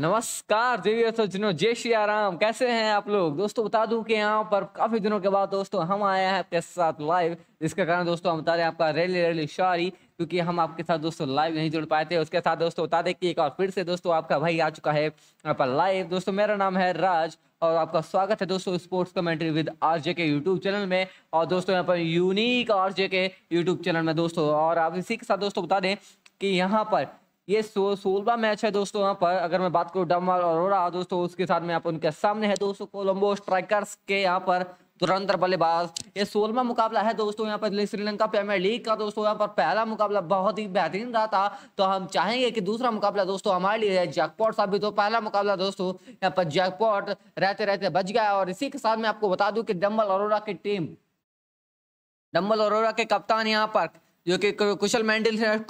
नमस्कार देवी सज्जनों जय श्री आराम कैसे हैं आप लोग दोस्तों बता दूं कि यहाँ पर काफी दिनों के बाद दोस्तों हम आए हैं आपके साथ लाइव जिसके कारण दोस्तों हम बता रहे हैं आपका रैली रैली सॉरी क्योंकि हम आपके साथ दोस्तों लाइव नहीं जुड़ पाए थे उसके साथ दोस्तों बता दें कि एक और फिर से दोस्तों आपका भाई आ चुका है यहाँ पर लाइव दोस्तों मेरा नाम है राज और आपका स्वागत है दोस्तों स्पोर्ट्स कमेंट्री विद आरजे के यूट्यूब चैनल में और दोस्तों यहाँ पर यूनिक आरजे के यूट्यूब चैनल में दोस्तों और आप इसी के साथ दोस्तों बता दें कि यहाँ पर ये सो, सोलवा मैच है दोस्तों यहाँ पर अगर मैं बात करूँ डमवाल अरोरा दोस्तों उसके साथ में आप उनके सामने है दोस्तों कोलम्बो स्ट्राइकर्स के यहाँ पर तुरंतर बल्लेबाज ये सोलवा मुकाबला है दोस्तों यहाँ पर श्रीलंका प्रीमियर लीग का दोस्तों यहाँ पर पहला मुकाबला बहुत ही बेहतरीन रहा था तो हम चाहेंगे कि दूसरा मुकाबला दोस्तों हमारे लिए जैकपॉट साहब भी तो पहला मुकाबला दोस्तों यहाँ पर जैकपॉट रहते रहते बच गया और इसी के साथ मैं आपको बता दू कि डम्बल अरोरा की टीम डम्बल अरोरा के कप्तान यहाँ पर जो कि कुशल ने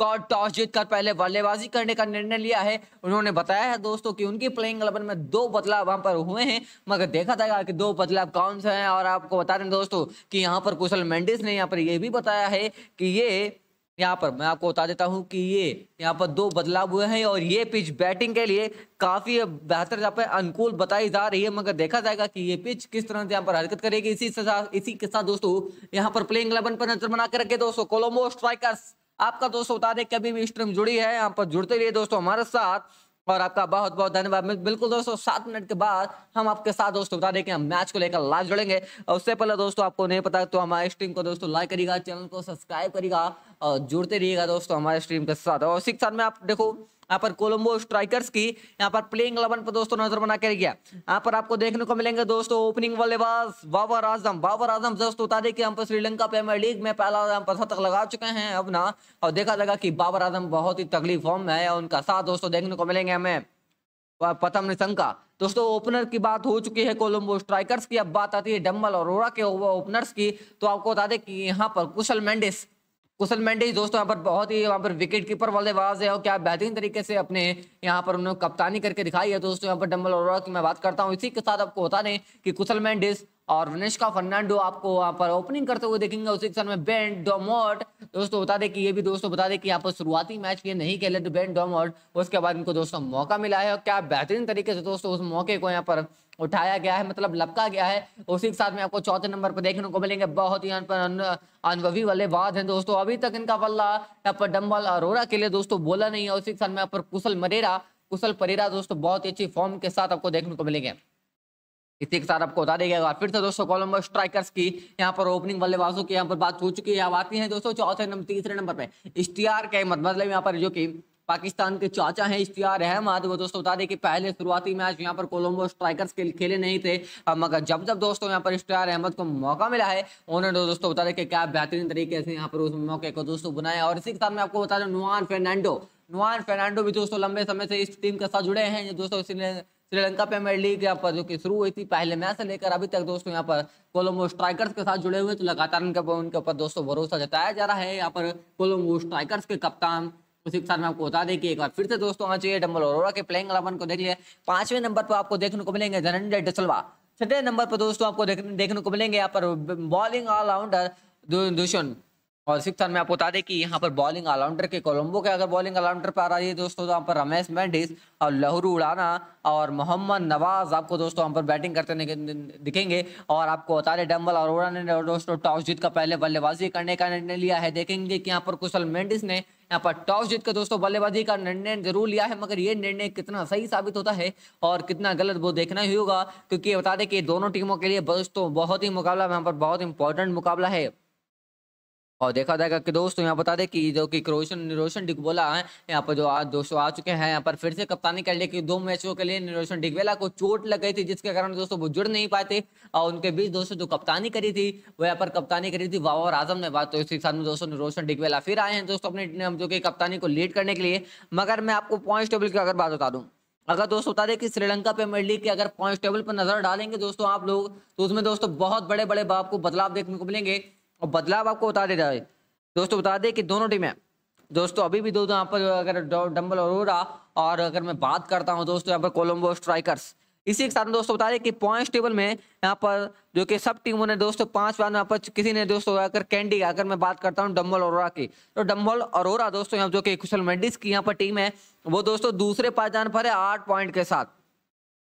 का टॉस जीतकर पहले बल्लेबाजी करने का निर्णय लिया है उन्होंने बताया है दोस्तों कि उनकी प्लेइंग एलेवन में दो बदलाव वहां पर हुए हैं मगर देखा जाएगा कि दो बदलाव कौन से हैं और आपको बता दें दोस्तों कि यहाँ पर कुशल मैंडिस ने यहाँ पर यह भी बताया है कि ये यहाँ पर मैं आपको बता देता हूँ कि ये यहाँ पर दो बदलाव हुए हैं और ये पिच बैटिंग के लिए काफ़ी बेहतर यहाँ पर अनुकूल बताई जा रही है मगर देखा जाएगा कि ये पिच किस तरह से यहाँ पर हरकत करेगी इसी इसी के साथ दोस्तों यहाँ पर प्लेइंग इलेवन पर नजर बना के रखे दोस्तों कोलम्बो स्ट्राइकर्स आपका दोस्तों बता दें कभी भी स्ट्रीम जुड़ी है यहाँ पर जुड़ते रहिए दोस्तों हमारे साथ और आपका बहुत बहुत धन्यवाद बिल्कुल दोस्तों सात मिनट के बाद हम आपके साथ दोस्तों बता दें कि हम मैच को लेकर लाइव जुड़ेंगे और उससे पहले दोस्तों आपको नहीं पता तो हमारे स्ट्रीम को दोस्तों लाइक करिएगा चैनल को सब्सक्राइब करिएगा और जुड़ते रहिएगा दोस्तों हमारे स्ट्रीम के साथ और उसी के साथ में आप देखो यहाँ पर कोलंबो स्ट्राइकर्स की यहाँ पर प्लेइंग इलेवन पर दोस्तों नजर बना कर गया यहाँ पर आपको देखने को मिलेंगे दोस्तों ओपनिंग बल्लेबाज बाबर आजम बाबर आजम बता दें कि हम पर श्रीलंका प्रीमियर लीग में पहला पर शतक लगा चुके हैं अब ना और देखा जाएगा कि बाबर आजम बहुत ही तगड़ी फॉर्म में है उनका साथ दोस्तों देखने को मिलेंगे हमें पतम निशंका दोस्तों ओपनर की बात हो चुकी है कोलंबो स्ट्राइकर्स की अब बात आती है डम्बल और रोरा के ओपनर्स की तो आपको बता दें कि यहाँ पर कुशल मैंडिस कुशल मेंडेज दोस्तों यहाँ पर बहुत ही वहाँ पर विकेट कीपर वाले बाज है और क्या बेहतरीन तरीके से अपने यहाँ पर उन्होंने कप्तानी करके दिखाई है दोस्तों यहाँ पर डम्बल ओवरा की मैं बात करता हूँ इसी के साथ आपको बता दें कि कुशल मेंडिस और विनेशका फर्नांडो आपको वहाँ पर ओपनिंग करते हुए देखेंगे उसी के साथ में बेन डोमोट दोस्तों बता दें कि ये भी दोस्तों बता दें कि यहाँ पर शुरुआती मैच ये नहीं खेले तो बेन डोमोट उसके बाद इनको दोस्तों मौका मिला है और क्या बेहतरीन तरीके से दोस्तों उस मौके को यहाँ पर उठाया गया है मतलब लपका गया है उसी के साथ में आपको चौथे नंबर पर देखने को मिलेंगे बहुत ही अनुभवी वाले वाद हैं दोस्तों अभी तक इनका बल्ला यहाँ पर डम्बल अरोरा के लिए दोस्तों बोला नहीं है उसी के साथ में यहाँ पर कुशल मरेरा कुशल परेरा दोस्तों बहुत ही अच्छी फॉर्म के साथ आपको देखने को मिलेंगे इसी के साथ आपको बता दिया गया फिर से दोस्तों कोलम्बो स्ट्राइकर्स की यहाँ पर ओपनिंग बल्लेबाजों की यहाँ पर बात हो चुकी है अब आती है दोस्तों चौथे नंबर तीसरे नंबर पर इश्तियार के मतलब यहाँ पर जो की पाकिस्तान के चाचा हैं इश्तियार अहमद तो वो दोस्तों बता दें कि पहले शुरुआती मैच यहाँ पर कोलंबो स्ट्राइकर्स के खेले नहीं थे मगर जब जब दोस्तों यहाँ पर इश्तियार अहमद को मौका मिला है उन्होंने तो दोस्तों बता दें कि क्या बेहतरीन तरीके से यहाँ पर उस मौके को दोस्तों बनाया और इसी के साथ मैं आपको बता दूँ नुआन फर्नांडो नुआन फर्नांडो भी दोस्तों लंबे समय से इस टीम के साथ जुड़े हैं दोस्तों श्रीलंका प्रीमियर लीग यहाँ पर जो कि शुरू हुई थी पहले मैच से लेकर अभी तक दोस्तों यहाँ पर कोलंबो स्ट्राइकर्स के साथ जुड़े हुए तो लगातार उनके उनके ऊपर दोस्तों भरोसा जताया जा रहा है यहाँ पर कोलंबो स्ट्राइकर्स के कप्तान उसी तो के साथ में आपको बता दें कि एक बार फिर से दोस्तों आना चाहिए डम्बल और के प्लेइंग अलेवन को देख लिया पांचवें नंबर पर आपको देखने को मिलेंगे धनंजय डसलवा छठे नंबर पर दोस्तों आपको देखने को मिलेंगे यहाँ पर बॉलिंग ऑलराउंडर दुष्यंत और सिक्स में आपको बता दें कि यहाँ पर बॉलिंग ऑलराउंडर के कोलंबो के अगर बॉलिंग ऑलराउंडर पर आ रही है दोस्तों तो यहाँ पर रमेश मैंडिस और लहरू उड़ाना और मोहम्मद नवाज आपको दोस्तों यहाँ पर बैटिंग करते दिखेंगे और आपको बता दें डम्बल उड़ाने ने दोस्तों टॉस जीत का पहले बल्लेबाजी करने का निर्णय लिया है देखेंगे कि यहाँ पर कुशल मैंडिस ने यहाँ पर टॉस जीत कर दोस्तों बल्लेबाजी का निर्णय जरूर लिया है मगर ये निर्णय कितना सही साबित होता है और कितना गलत वो देखना ही होगा क्योंकि बता दें कि दोनों टीमों के लिए दोस्तों बहुत ही मुकाबला यहाँ पर बहुत इंपॉर्टेंट मुकाबला है और देखा जाएगा कि दोस्तों यहाँ बता दें कि जो कि रोशन निरोशन डिगबोला है यहाँ पर जो आज दोस्तों आ चुके हैं यहाँ पर फिर से कप्तानी कर ली कि दो मैचों के लिए निरोशन डिगबेला को चोट लग गई थी जिसके कारण दोस्तों वो जुड़ नहीं पाए थे और उनके बीच दोस्तों जो कप्तानी करी थी वो यहाँ पर कप्तानी करी थी बाबर आजम ने बात तो इसी साथ में दोस्तों निरोशन डिगबेला फिर आए हैं दोस्तों अपने जो कि कप्तानी को लीड करने के लिए मगर मैं आपको पॉइंट टेबल की अगर बात बता दूँ अगर दोस्तों बता दें कि श्रीलंका प्रीमियर लीग के अगर पॉइंट टेबल पर नजर डालेंगे दोस्तों आप लोग तो उसमें दोस्तों बहुत बड़े बड़े बाप को बदलाव देखने को मिलेंगे और बदलाव आपको बता देता है दोस्तों बता दें कि दोनों टीमें दोस्तों अभी भी दो यहाँ पर अगर डम्बल अरोरा और अगर मैं बात करता हूँ दोस्तों यहाँ पर कोलम्बो स्ट्राइकर्स इसी के साथ दोस्तों बता दें कि पॉइंट्स टेबल में यहाँ पर जो कि सब टीमों ने दोस्तों पांच बार यहाँ पर किसी ने दोस्तों अगर कैंडी अगर मैं बात करता हूँ डम्बल अरोरा की तो डम्बल अरोरा दोस्तों यहाँ जो कि कुशल मेडिस की यहाँ पर टीम है वो दोस्तों दूसरे पायदान पर है आठ पॉइंट के साथ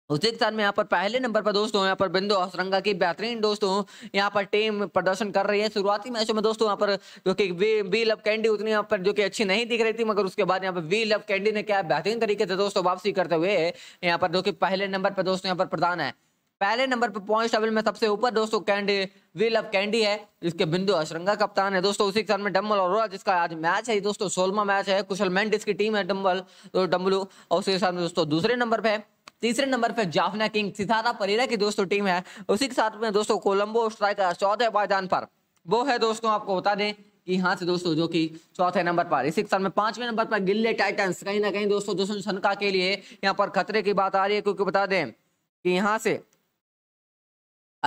उज्बेकिस्तान में यहाँ पर पहले नंबर पर दोस्तों यहाँ पर बिंदु औसरंगा की बेहतरीन दोस्तों यहाँ पर टीम प्रदर्शन कर रही है शुरुआती मैचों में दोस्तों यहाँ पर जो कि वी लव कैंडी उतनी यहाँ पर जो कि अच्छी नहीं दिख रही थी मगर उसके बाद यहाँ पर वी लव कैंडी ने क्या बेहतरीन तरीके से दोस्तों वापसी करते हुए यहाँ पर जो कि पहले नंबर पर दोस्तों यहाँ पर प्रधान है पहले नंबर पर पॉइंट टेबल में सबसे ऊपर दोस्तों कैंडी वी लव कैंडी है जिसके बिंदु अशरंगा कप्तान है दोस्तों उसी के साथ में डम्बल और जिसका आज मैच है दोस्तों सोलवा मैच है कुशल मेंडिस की टीम है डम्बल तो डम्बलू और उसके साथ में दोस्तों दूसरे नंबर पर है तीसरे नंबर पर जाफना किंग सितारा परेरा की दोस्तों टीम है उसी के साथ में दोस्तों कोलंबो स्ट्राइकर चौथे पायदान पर वो है दोस्तों आपको बता दें कि हाँ से दोस्तों जो कि चौथे नंबर पर इसी के साथ में पांचवें नंबर पर गिल्ले टाइटंस कहीं ना कहीं दोस्तों दोस्तों सनका के लिए यहाँ पर खतरे की बात आ रही है क्योंकि बता दें कि यहाँ से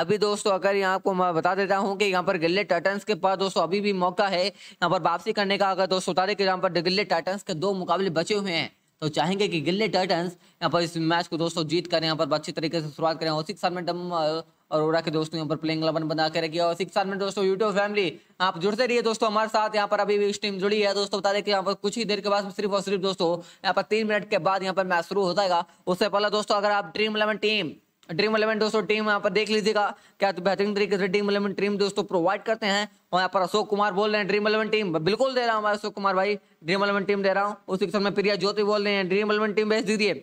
अभी दोस्तों अगर यहाँ आपको मैं बता देता हूँ कि यहाँ पर गिल्ले टाइटंस के पास दोस्तों अभी भी मौका है यहाँ पर वापसी करने का अगर दोस्तों बता दें कि यहाँ पर गिल्ले टाइटंस के दो मुकाबले बचे हुए हैं तो चाहेंगे कि गिल्ली टाइटन्स यहाँ पर इस मैच को दोस्तों जीत कर यहाँ पर अच्छी तरीके से शुरुआत करें और सिक्स में डम अरोड़ा के दोस्तों यहाँ पर प्लेइंग इलेवन बना के रखिए और सिक्स में दोस्तों यूट्यूब फैमिली आप जुड़ते रहिए दोस्तों हमारे साथ यहाँ पर अभी भी टीम जुड़ी है दोस्तों बता दें कि यहाँ पर कुछ ही देर के बाद सिर्फ और सिर्फ दोस्तों यहाँ पर तीन मिनट के बाद यहाँ पर मैच शुरू हो जाएगा उससे पहले दोस्तों अगर आप dream eleven team dream eleven दोस्तों टीम यहाँ पर देख लीजिएगा क्या तो बेहतरीन तरीके से ड्रीम इलेवन टीम दोस्तों प्रोवाइड करते हैं और यहाँ पर अशोक कुमार बोल रहे हैं ड्रीम इलेवन टीम बिल्कुल दे रहा हूँ अशोक कुमार भाई ड्रीम इलेवन टीम दे रहा हूँ उसी के समय प्रिया ज्योति बोल रहे हैं ड्रीम इलेवन टीम भेज दीजिए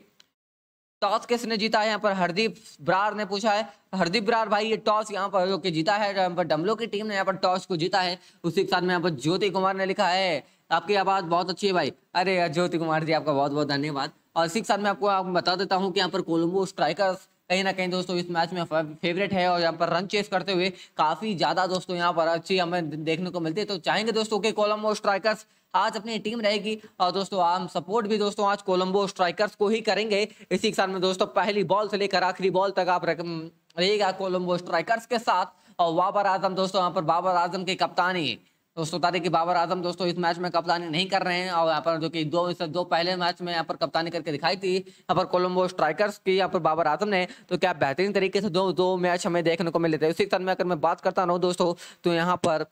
टॉस किसने जीता है यहाँ पर हरदीप ब्रार ने पूछा है हरदीप ब्रार भाई ये टॉस यहाँ पर जो कि जीता है यहाँ पर डमलो की टीम ने यहाँ पर टॉस को जीता है उसी के साथ में यहाँ पर ज्योति कुमार ने लिखा है आपकी आवाज बहुत अच्छी है भाई अरे यार ज्योति कुमार जी आपका बहुत बहुत धन्यवाद और इसी के साथ में आपको आप बता देता हूँ कि यहाँ पर कोलम्बो स्ट्राइकर्स कहीं ना कहीं दोस्तों इस मैच में फेवरेट है और यहाँ पर रन चेस करते हुए काफी ज्यादा दोस्तों यहाँ पर अच्छी हमें देखने को मिलती है तो चाहेंगे दोस्तों के कोलम्बो स्ट्राइकर्स आज अपनी टीम रहेगी और दोस्तों हम सपोर्ट भी दोस्तों आज कोलम्बो स्ट्राइकर्स को ही करेंगे इसी के साथ में दोस्तों पहली बॉल से लेकर आखिरी बॉल तक आप रहेगा कोलम्बो स्ट्राइकर्स के साथ और बाबर आजम दोस्तों यहाँ पर बाबर आजम की कप्तानी दोस्तों बता दें कि बाबर आजम दोस्तों इस मैच में कप्तानी नहीं कर रहे हैं और यहाँ पर जो कि दो इससे दो पहले मैच में यहाँ पर कप्तानी करके दिखाई थी यहाँ पर कोलम्बो स्ट्राइकर्स की यहाँ पर बाबर आजम ने तो क्या बेहतरीन तरीके से दो दो मैच हमें देखने को मिले थे उसी तरह में अगर मैं बात करता रहा दोस्तों तो यहाँ पर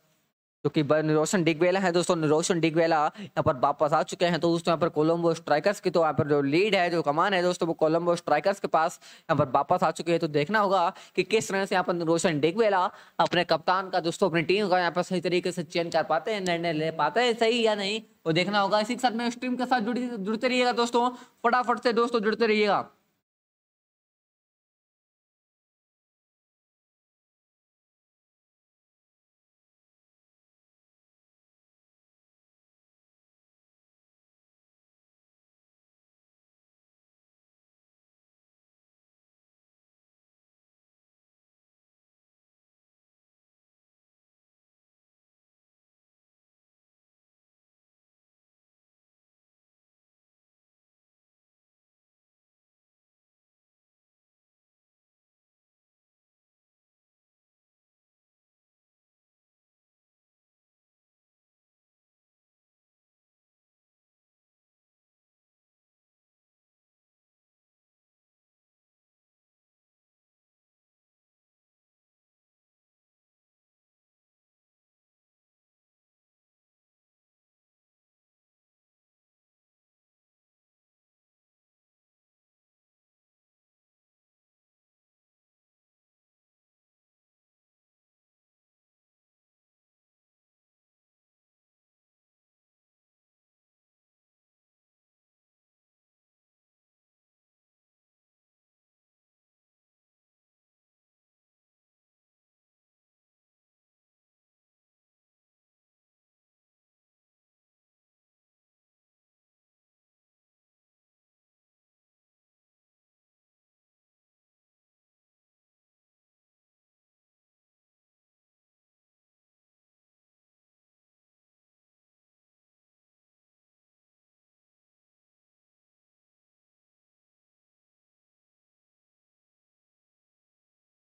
क्योंकि रोशन डिगवेला है दोस्तों रोशन डिगवेला यहाँ पर वापस आ चुके हैं तो दोस्तों यहाँ पर कोलम्बो स्ट्राइकर्स की तो यहाँ पर जो लीड है जो कमान है दोस्तों वो कोलम्बो स्ट्राइकर्स के पास यहाँ पर वापस आ चुके हैं तो देखना होगा कि किस तरह से यहाँ पर रोशन डिगवेला अपने कप्तान का दोस्तों अपनी टीम का यहाँ पर सही तरीके से चेंज कर पाते हैं निर्णय ले पाते हैं सही या नहीं वो देखना होगा इसी के साथ में स्ट्रीम के साथ जुड़ते रहिएगा दोस्तों फटाफट से दोस्तों जुड़ते रहिएगा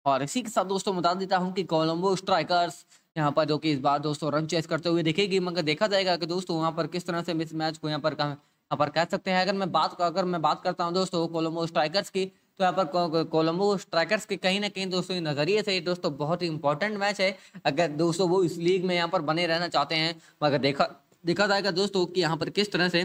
और इसी के साथ दोस्तों बता देता हूँ कि कोलंबो स्ट्राइकर्स यहाँ पर जो कि इस बार दोस्तों रन चेस करते हुए दिखेगी मगर देखा जाएगा कि दोस्तों वहाँ पर किस तरह से इस मैच को यहाँ पर यहाँ पर कह सकते हैं अगर मैं बात अगर मैं बात करता हूँ दोस्तों कोलम्बो स्ट्राइकर्स की तो यहाँ पर कोलम्बो स्ट्राइकर्स के कहीं ना कहीं दोस्तों नज़रिए से दोस्तों बहुत ही इंपॉर्टेंट मैच है अगर दोस्तों वो इस लीग में यहाँ पर बने रहना चाहते हैं मगर देखा देखा जाएगा दोस्तों कि यहाँ पर किस तरह से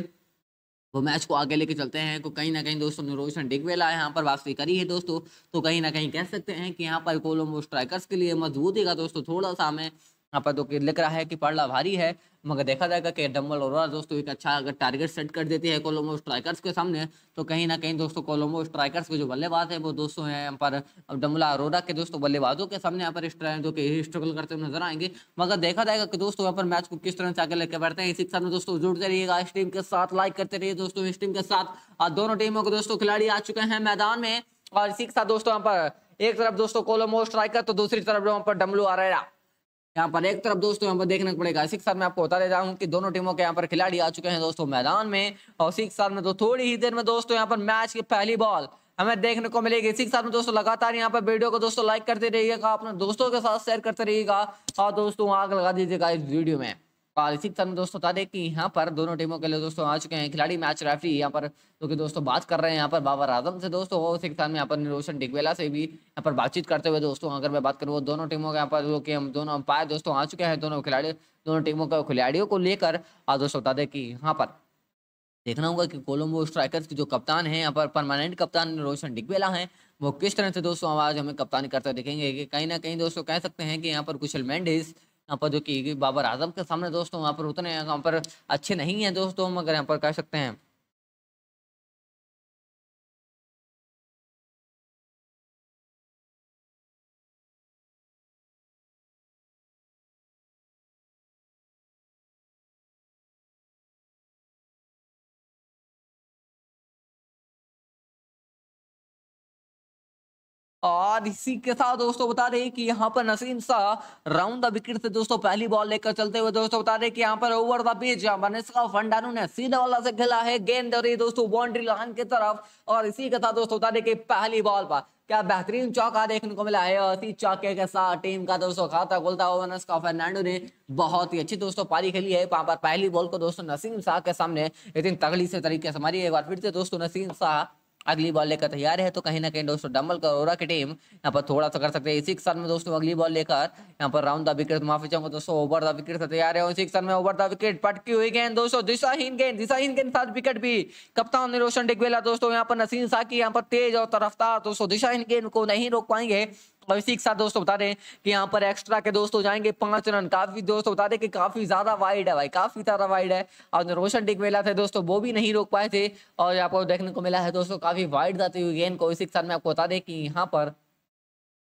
तो मैच को आगे लेके चलते हैं तो कहीं ना कहीं दोस्तों रोशन डिगवेला यहाँ पर वापसी करी है दोस्तों तो कहीं ना कहीं कह सकते हैं कि यहाँ पर कोलम्बो स्ट्राइकर्स के लिए मजबूती का दोस्तों थोड़ा सा हमें यहाँ पर तो लिख रहा है कि पड़ला भारी है मगर देखा जाएगा कि डम्बल और दोस्तों एक अच्छा अगर टारगेट सेट कर देती है कोलोमो स्ट्राइकर्स के सामने तो कहीं ना कहीं दोस्तों कोलोमो स्ट्राइकर्स के जो बल्लेबाज है वो दोस्तों हैं यहाँ पर डम्बला अरोरा के दोस्तों बल्लेबाजों के सामने यहाँ पर स्ट्राइक जो कि स्ट्रगल करते हुए नजर आएंगे मगर देखा जाएगा कि दोस्तों यहाँ पर मैच को किस तरह से आगे लेके बढ़ते हैं इसी के साथ दोस्तों जुड़ते रहिएगा इस टीम के साथ लाइक करते रहिए दोस्तों इस टीम के साथ दोनों टीमों के दोस्तों खिलाड़ी आ चुके हैं मैदान में और इसी के साथ दोस्तों यहाँ पर एक तरफ दोस्तों कोलोमो स्ट्राइकर तो दूसरी तरफ यहाँ पर डम्बलू अरेरा यहाँ पर एक तरफ दोस्तों यहाँ पर देखने को पड़ेगा सिक्स साथ में आपको बता दे रहा हूँ कि दोनों टीमों के यहाँ पर खिलाड़ी आ चुके हैं दोस्तों मैदान में और सिक्स साथ में तो थोड़ी ही देर में दोस्तों यहाँ पर मैच की पहली बॉल हमें देखने को मिलेगी इसी के साथ में दोस्तों लगातार यहाँ पर वीडियो को दोस्तों लाइक करते रहिएगा अपने दोस्तों के साथ शेयर करते रहिएगा और दोस्तों आग लगा दीजिएगा इस वीडियो में और इसी तरह दोस्तों बता दें कि यहाँ पर दोनों टीमों के लिए दोस्तों आ चुके हैं खिलाड़ी मैच रेफरी यहाँ पर जो कि दोस्तों बात कर रहे हैं यहाँ पर बाबर आजम से दोस्तों और उसी के साथ में यहाँ पर रोशन डिगवेला से भी यहाँ पर बातचीत करते हुए दोस्तों अगर मैं बात करूँ वो दोनों टीमों के यहाँ पर जो कि हम दोनों अंपायर दोस्तों आ चुके हैं दोनों खिलाड़ी दोनों टीमों के खिलाड़ियों को लेकर आज दोस्तों बता दें कि यहाँ पर देखना होगा कि कोलम्बो स्ट्राइकर्स की जो कप्तान है यहाँ पर परमानेंट कप्तान रोशन डिगवेला है वो किस तरह से दोस्तों आवाज हमें कप्तानी करते देखेंगे कि कहीं ना कहीं दोस्तों कह सकते हैं कि यहाँ पर कुशल मैंडिस यहाँ पर जो कि बाबर आजम के सामने दोस्तों वहाँ पर उतने यहाँ पर अच्छे नहीं हैं दोस्तों हम अगर यहाँ पर कह सकते हैं और इसी के साथ दोस्तों बता दें कि यहाँ पर Naseem Shah round the wicket से दोस्तों पहली बॉल लेकर चलते हुए दोस्तों बता दें कि यहाँ पर ओवर द पिच फंडानू ने सीधा वाला से खेला है गेंद और दोस्तों बाउंड्री लाइन की तरफ और इसी के साथ दोस्तों बता दें कि पहली बॉल पर क्या बेहतरीन चौका देखने को मिला है और इसी चौके के साथ टीम का दोस्तों खाता खोलता हुआ नस्का फर्नांडो ने बहुत ही अच्छी दोस्तों पारी खेली है वहां पर पहली बॉल को दोस्तों नसीम शाह के सामने इतनी तगड़ी से तरीके से मारी एक बार फिर से दोस्तों नसीम शाह अगली बॉल लेकर तैयार है तो कहीं ना कहीं दोस्तों डम्बल करोरा की टीम यहाँ पर थोड़ा सा कर सकते हैं इसी के साथ में दोस्तों अगली बॉल लेकर यहाँ पर राउंड द विकेट माफी चाहूंगा दोस्तों ओवर द विकेट से तैयार है इसी के साथ में ओवर द विकेट पटकी हुई गेंद दोस्तों दिशाहीन गेंद दिशाहीन गेंद साथ विकेट भी कप्तान रोशन डिगवेला दोस्तों यहाँ पर नसीन साकी यहाँ पर तेज और रफ्तार दोस्तों दिशाहीन गेंद को नहीं रोक पाएंगे इसी के साथ दोस्तों बता दें कि यहाँ पर एक्स्ट्रा के दोस्तों जाएंगे पांच रन काफी दोस्तों बता दें कि काफी ज्यादा वाइड है भाई काफी ज्यादा वाइड है और रोशन डिग मेला थे दोस्तों वो भी नहीं रोक पाए थे और यहाँ पर देखने को मिला है दोस्तों काफी वाइड जाती हुई गेंद को इसी के साथ मैं आपको बता दें कि यहाँ पर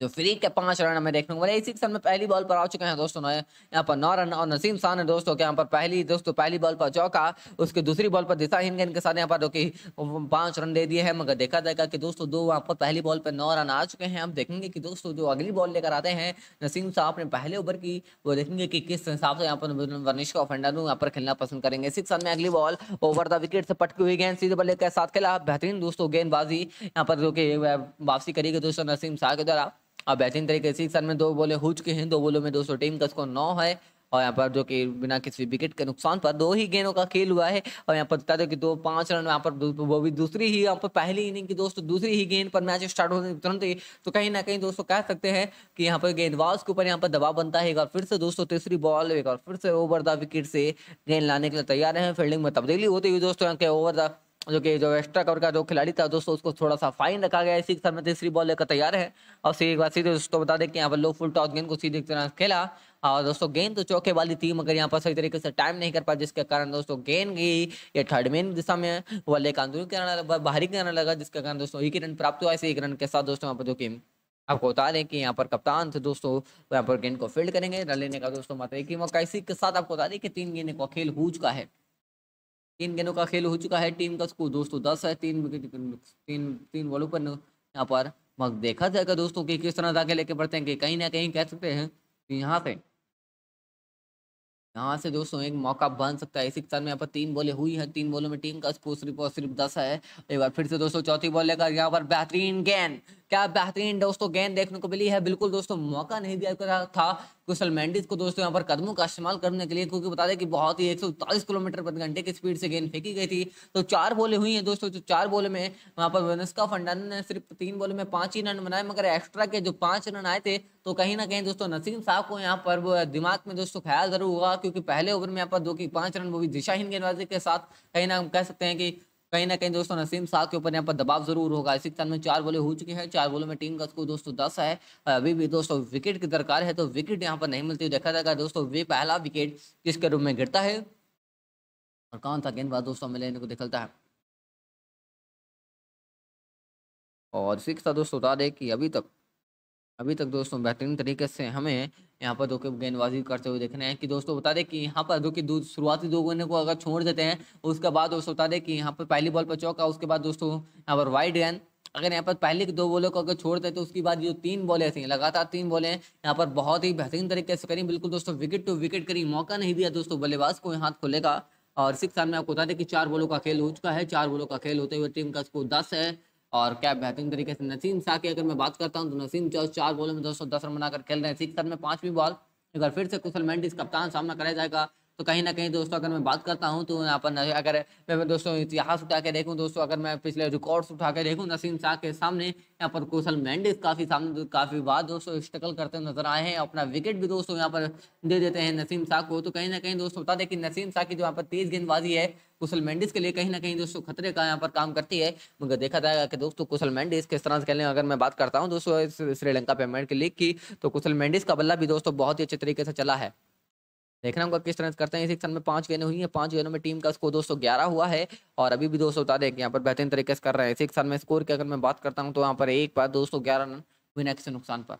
जो फ्री के पांच रन हमें देखने को मिले इसी सन में पहली बॉल पर आ चुके हैं दोस्तों यहाँ पर नौ रन और नसीम शाह ने दोस्तों के यहाँ पर पहली दोस्तों पहली बॉल पर चौका उसके दूसरी बॉल पर दिशा हिंगन के साथ यहाँ पर जो कि पांच रन दे दिए हैं मगर देखा जाएगा कि दोस्तों दो वहाँ पर पहली बॉल पर नौ रन आ चुके हैं हम देखेंगे कि दोस्तों जो अगली बॉल लेकर आते हैं नसीम शाह अपने पहले ओवर की वो देखेंगे कि किस हिसाब से यहाँ पर वर्निश और फंडा यहाँ पर खेलना पसंद करेंगे इसी के में अगली बॉल ओवर द विकेट से पटकी हुई गेंद सीधे बल्ले के साथ खेला बेहतरीन दोस्तों गेंदबाजी यहाँ पर जो कि वापसी करेगी दोस्तों नसीम शाह के द्वारा और बेहतरीन तरीके से साल में दो बोले हो चुके हैं दो बोलों में दो सौ टीम का स्कोर नौ है और यहाँ पर जो कि बिना किसी विकेट के नुकसान पर दो ही गेंदों का खेल हुआ है और यहाँ पर बता दो कि दो पांच रन यहाँ पर वो भी दूसरी ही यहाँ पर पहली इनिंग की दोस्तों दूसरी ही गेंद पर मैच स्टार्ट होने तुरंत ही तो कहीं ना कहीं दोस्तों कह सकते हैं कि यहाँ पर गेंदबाज के ऊपर यहाँ पर दबाव बनता है एक और फिर से दोस्तों तीसरी बॉल एक और फिर से ओवर द विकेट से गेंद लाने के लिए तैयार है फील्डिंग में तब्दीली होती हुई दोस्तों यहाँ के ओवर द जो कि जो एक्स्ट्रा कवर का जो खिलाड़ी था दोस्तों उसको थोड़ा सा फाइन रखा गया इसी के साथ में तीसरी बॉल लेकर तैयार है और सीधे एक बार सीधे दोस्तों बता दें कि यहाँ पर लो फुल टॉस गेंद को सीधे तरह खेला और दोस्तों गेंद तो चौके वाली थी मगर यहाँ पर सही तरीके से टाइम नहीं कर पाया जिसके कारण दोस्तों गेंद गई ये थर्ड मेन दिशा में वाले एक अंदरूनी लगा बाहरी किराना लगा जिसके कारण दोस्तों एक ही रन प्राप्त हुआ इसी एक रन के साथ दोस्तों यहाँ पर जो कि आपको बता दें कि यहाँ पर कप्तान थे दोस्तों यहाँ पर गेंद को फील्ड करेंगे रन लेने का दोस्तों मात्र एक ही मौका इसी के साथ आपको बता दें कि तीन गेंद का खेल हो चुका है तीन गेंदों का खेल हो चुका है टीम का स्कोर दोस्तों दस है तीन विकेट तीन तीन बॉलों पर यहाँ पर मग देखा जाएगा दोस्तों कि किस तरह से आगे लेके बढ़ते हैं कि कहीं ना कहीं कह सकते हैं कि यहाँ से यहाँ से दोस्तों एक मौका बन सकता है इसी के साथ में यहाँ पर तीन बॉलें हुई है तीन बॉलों में टीम का स्कोर सिर्फ और सिर्फ दस है एक बार फिर से दोस्तों चौथी बॉल लेकर यहाँ पर बेहतरीन गेंद क्या बेहतरीन दोस्तों गेंद देखने को मिली है बिल्कुल दोस्तों मौका नहीं दिया था मैंडिस को दोस्तों यहाँ पर कदमों का इस्तेमाल करने के लिए क्योंकि बता दें कि बहुत ही एक किलोमीटर प्रति घंटे की स्पीड से गेंद फेंकी गई थी तो चार बोले हुई हैं दोस्तों जो तो चार बोले में वहाँ पर वनस्का फंडान ने सिर्फ तीन बोले में पाँच ही रन बनाए मगर एक्स्ट्रा के जो पाँच रन आए थे तो कहीं ना कहीं दोस्तों नसीम साहब को यहाँ पर वो दिमाग में दोस्तों ख्याल जरूर होगा क्योंकि पहले ओवर में यहाँ पर दो की पाँच रन वो भी दिशाहीन गेंदबाजी के साथ कहीं ना हम कह सकते हैं कि कहीं ना कहीं दोस्तों नसीम शाह के ऊपर यहाँ पर दबाव जरूर होगा इसी चंद में चार बोले हो चुके हैं चार बोलों में टीम का स्कोर दोस्तों दस है अभी भी दोस्तों विकेट की दरकार है तो विकेट यहाँ पर नहीं मिलती देखा जाएगा दोस्तों वे पहला विकेट किसके रूप में गिरता है और कौन सा गेंदबाज दोस्तों मिले इनको दिखलता है और सिक्स था दोस्तों बता दें कि अभी तक तो अभी तक दोस्तों बेहतरीन तरीके से हमें यहाँ पर दो के गेंदबाजी करते हुए देखना है कि दोस्तों बता दें कि यहाँ पर दो शुरुआती दो गेंदों को अगर छोड़ देते हैं उसके बाद दोस्तों बता दें कि यहाँ पर पहली बॉल पर चौका उसके बाद दोस्तों यहाँ पर वाइड गेंद अगर यहाँ पर पहले दो बॉलों को अगर छोड़ते हैं तो उसके बाद जो तीन बॉलें थी लगातार तीन बॉलें यहाँ पर बहुत ही बेहतरीन तरीके से करी बिल्कुल दोस्तों विकेट टू विकेट करी मौका नहीं दिया दोस्तों बल्लेबाज को हाथ खोलेगा और सिक्स रन में आपको बता दें कि चार बॉलों का खेल हो चुका है चार बॉलों का खेल होते हुए टीम का स्कोर दस है और क्या बेहतरीन तरीके से नसीम शाह की अगर मैं बात करता हूँ तो नसीम जो चार बॉलों में दो सौ दस रन बनाकर खेल रहे हैं सिक्सर में पांचवीं बॉल अगर फिर से कुशल मैंडिस कप्तान सामना कराया जाएगा तो कहीं ना कहीं दोस्तों अगर मैं बात करता हूँ तो यहाँ पर अगर मैं दोस्तों इतिहास उठा के देखूँ दोस्तों अगर मैं पिछले रिकॉर्ड्स उठा के देखूँ नसीम शाह के सामने यहाँ पर कौशल मैंडिस काफ़ी सामने काफ़ी बार दोस्तों स्ट्रगल करते नजर आए हैं अपना विकेट भी दोस्तों यहाँ पर दे देते हैं नसीम शाह को तो कहीं ना कहीं दोस्तों बता दें कि नसीम शाह की जो यहाँ पर तेज गेंदबाजी है कुशल मैंडिस के लिए कहीं ना कहीं दोस्तों खतरे का यहाँ पर काम करती है मगर देखा जाएगा कि दोस्तों कुशल मैंडिस किस तरह से खेलने अगर मैं बात करता हूँ दोस्तों श्रीलंका पेमेंट की लीग की तो कुशल मैंडिस का बल्ला भी दोस्तों बहुत ही अच्छे तरीके से चला है देखना होगा किस तरह से करते हैं इसी में पांच गेंदें हुई हैं पांच गेंदों में टीम का स्कोर दो सौ ग्यारह हुआ है और अभी भी दो सौ उतारे यहाँ पर बेहतरीन तरीके से कर रहे हैं इसी के में स्कोर की अगर मैं बात करता हूँ तो यहाँ पर एक बार दो सौ ग्यारह रन बिना किसी नुकसान पर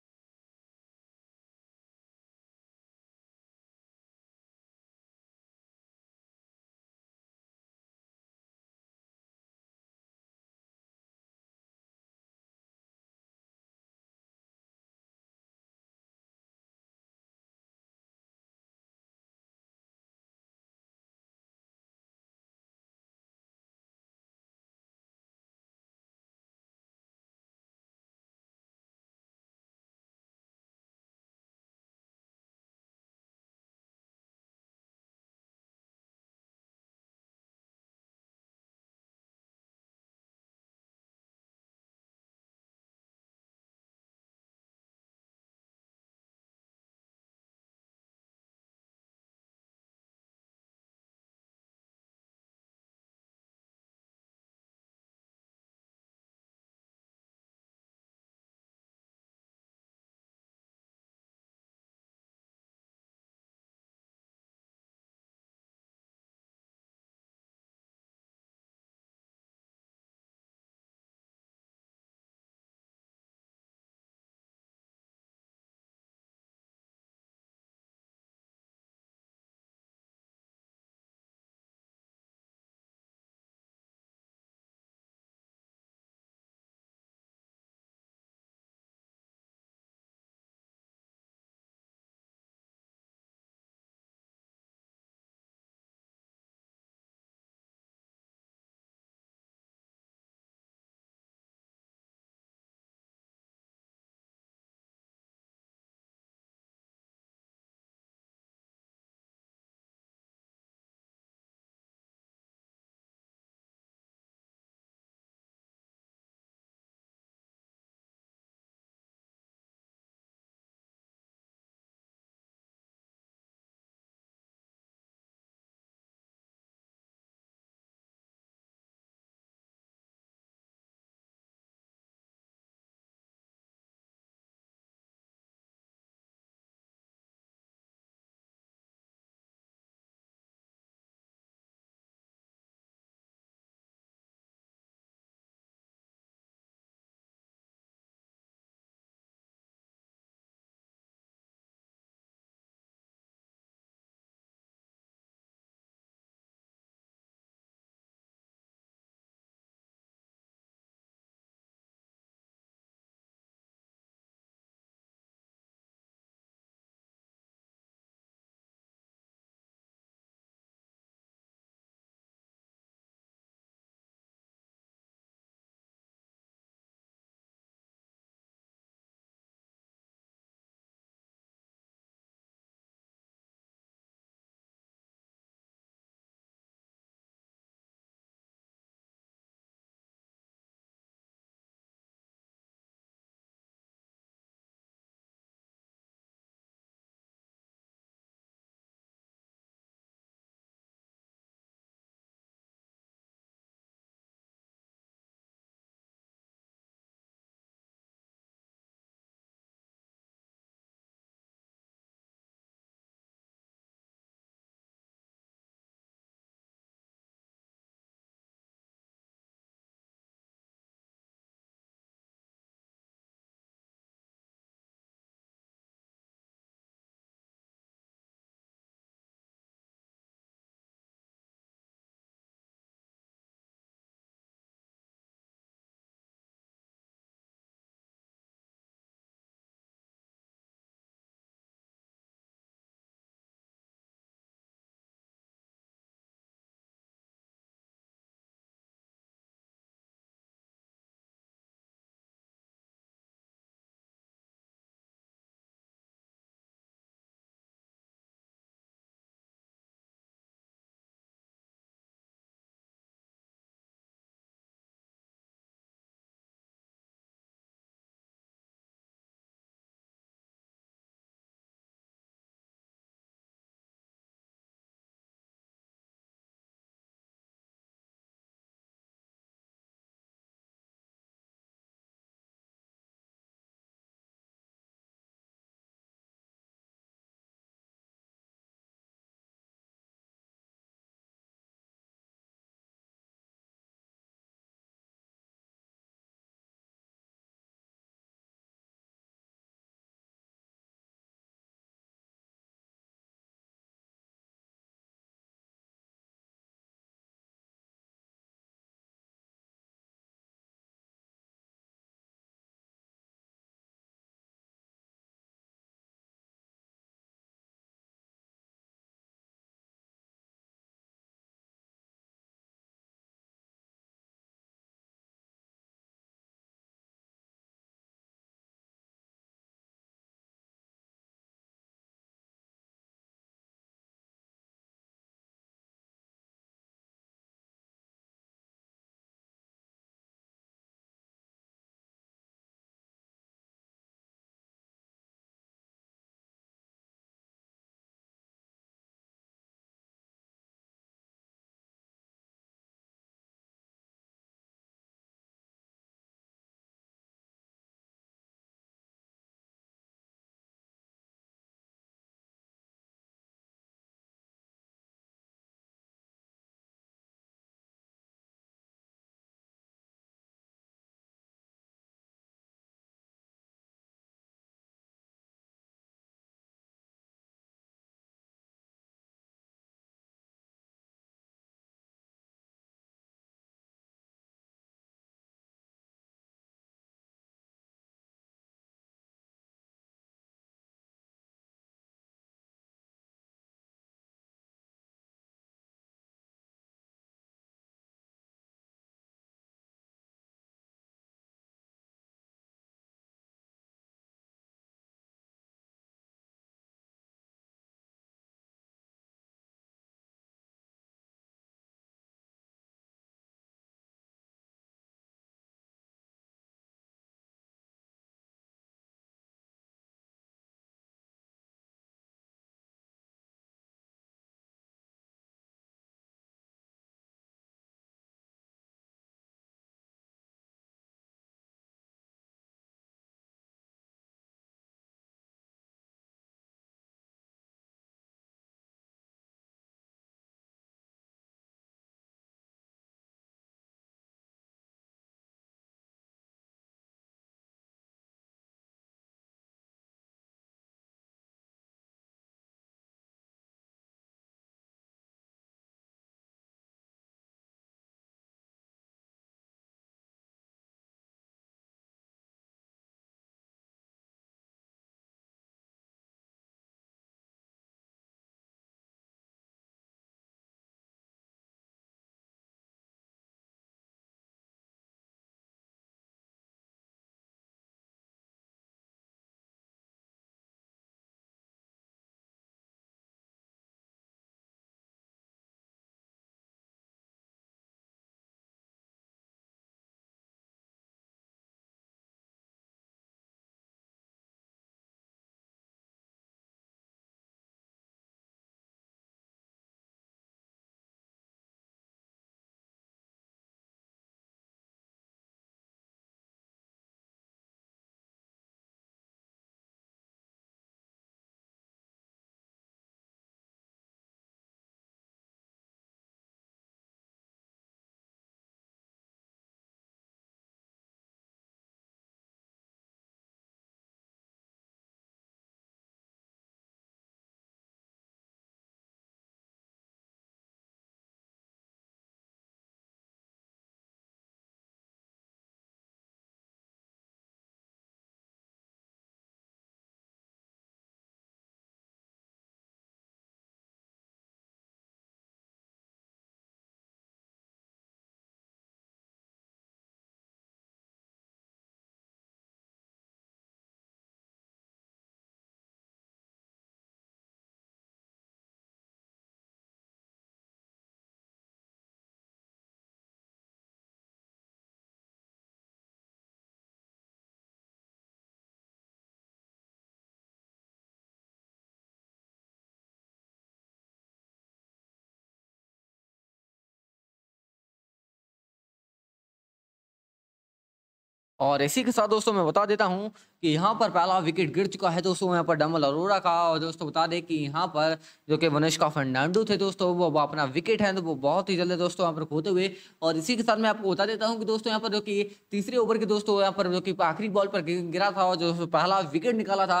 और इसी के साथ दोस्तों मैं बता देता हूं कि यहाँ पर पहला विकेट गिर चुका है दोस्तों यहां पर डमल अरोरा का और दोस्तों बता दें कि यहाँ पर जो कि वनिष्का फर्नांडो थे दोस्तों वो अपना विकेट है तो वो बहुत ही जल्द दोस्तों यहां पर खोते हुए और इसी के साथ मैं आपको बता देता हूँ कि दोस्तों यहाँ पर जो कि तीसरे ओवर के दोस्तों यहाँ पर जो कि आखिरी बॉल पर गिरा था और जो पहला विकेट निकाला था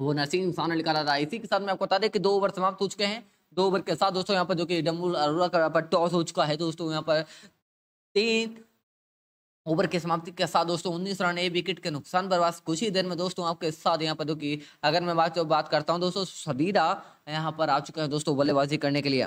वो नसीम खान ने निकाला था इसी के साथ मैं आपको बता दें कि दो ओवर समाप्त हो चुके हैं दो ओवर के साथ दोस्तों यहाँ पर जो कि डमल अरोरा का टॉस हो चुका है दोस्तों यहाँ पर तीन ओवर की समाप्ति के साथ दोस्तों उन्नीस रन एक विकेट के नुकसान पर कुछ ही देर में दोस्तों आपके साथ यहाँ पर की अगर मैं बात बात करता हूँ दोस्तों सदीरा यहाँ पर आ चुके हैं दोस्तों बल्लेबाजी करने के लिए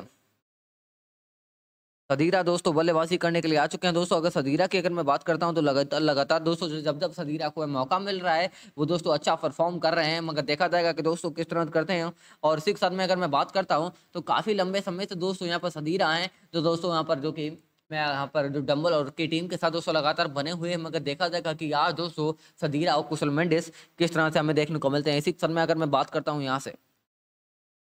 सदीरा दोस्तों बल्लेबाजी करने के लिए आ चुके हैं दोस्तों अगर सदीरा की अगर मैं बात करता हूं तो लगातार लगातार दोस्तों जब जब सदीरा को मौका मिल रहा है वो दोस्तों अच्छा परफॉर्म कर रहे हैं मगर देखा जाएगा कि दोस्तों किस तरह करते हैं और सिक्स साथ में अगर मैं बात करता हूँ तो काफ़ी लंबे समय से दोस्तों यहाँ पर सदीरा हैं जो दोस्तों यहाँ पर जो कि मैं यहाँ पर जो डम्बल और की टीम के साथ दोस्तों लगातार बने हुए हैं मगर देखा जाएगा कि यार दोस्तों सदीरा और कुशल मेंडिस किस तरह से हमें देखने को मिलते हैं इसी क्षण में अगर मैं बात करता हूँ यहाँ से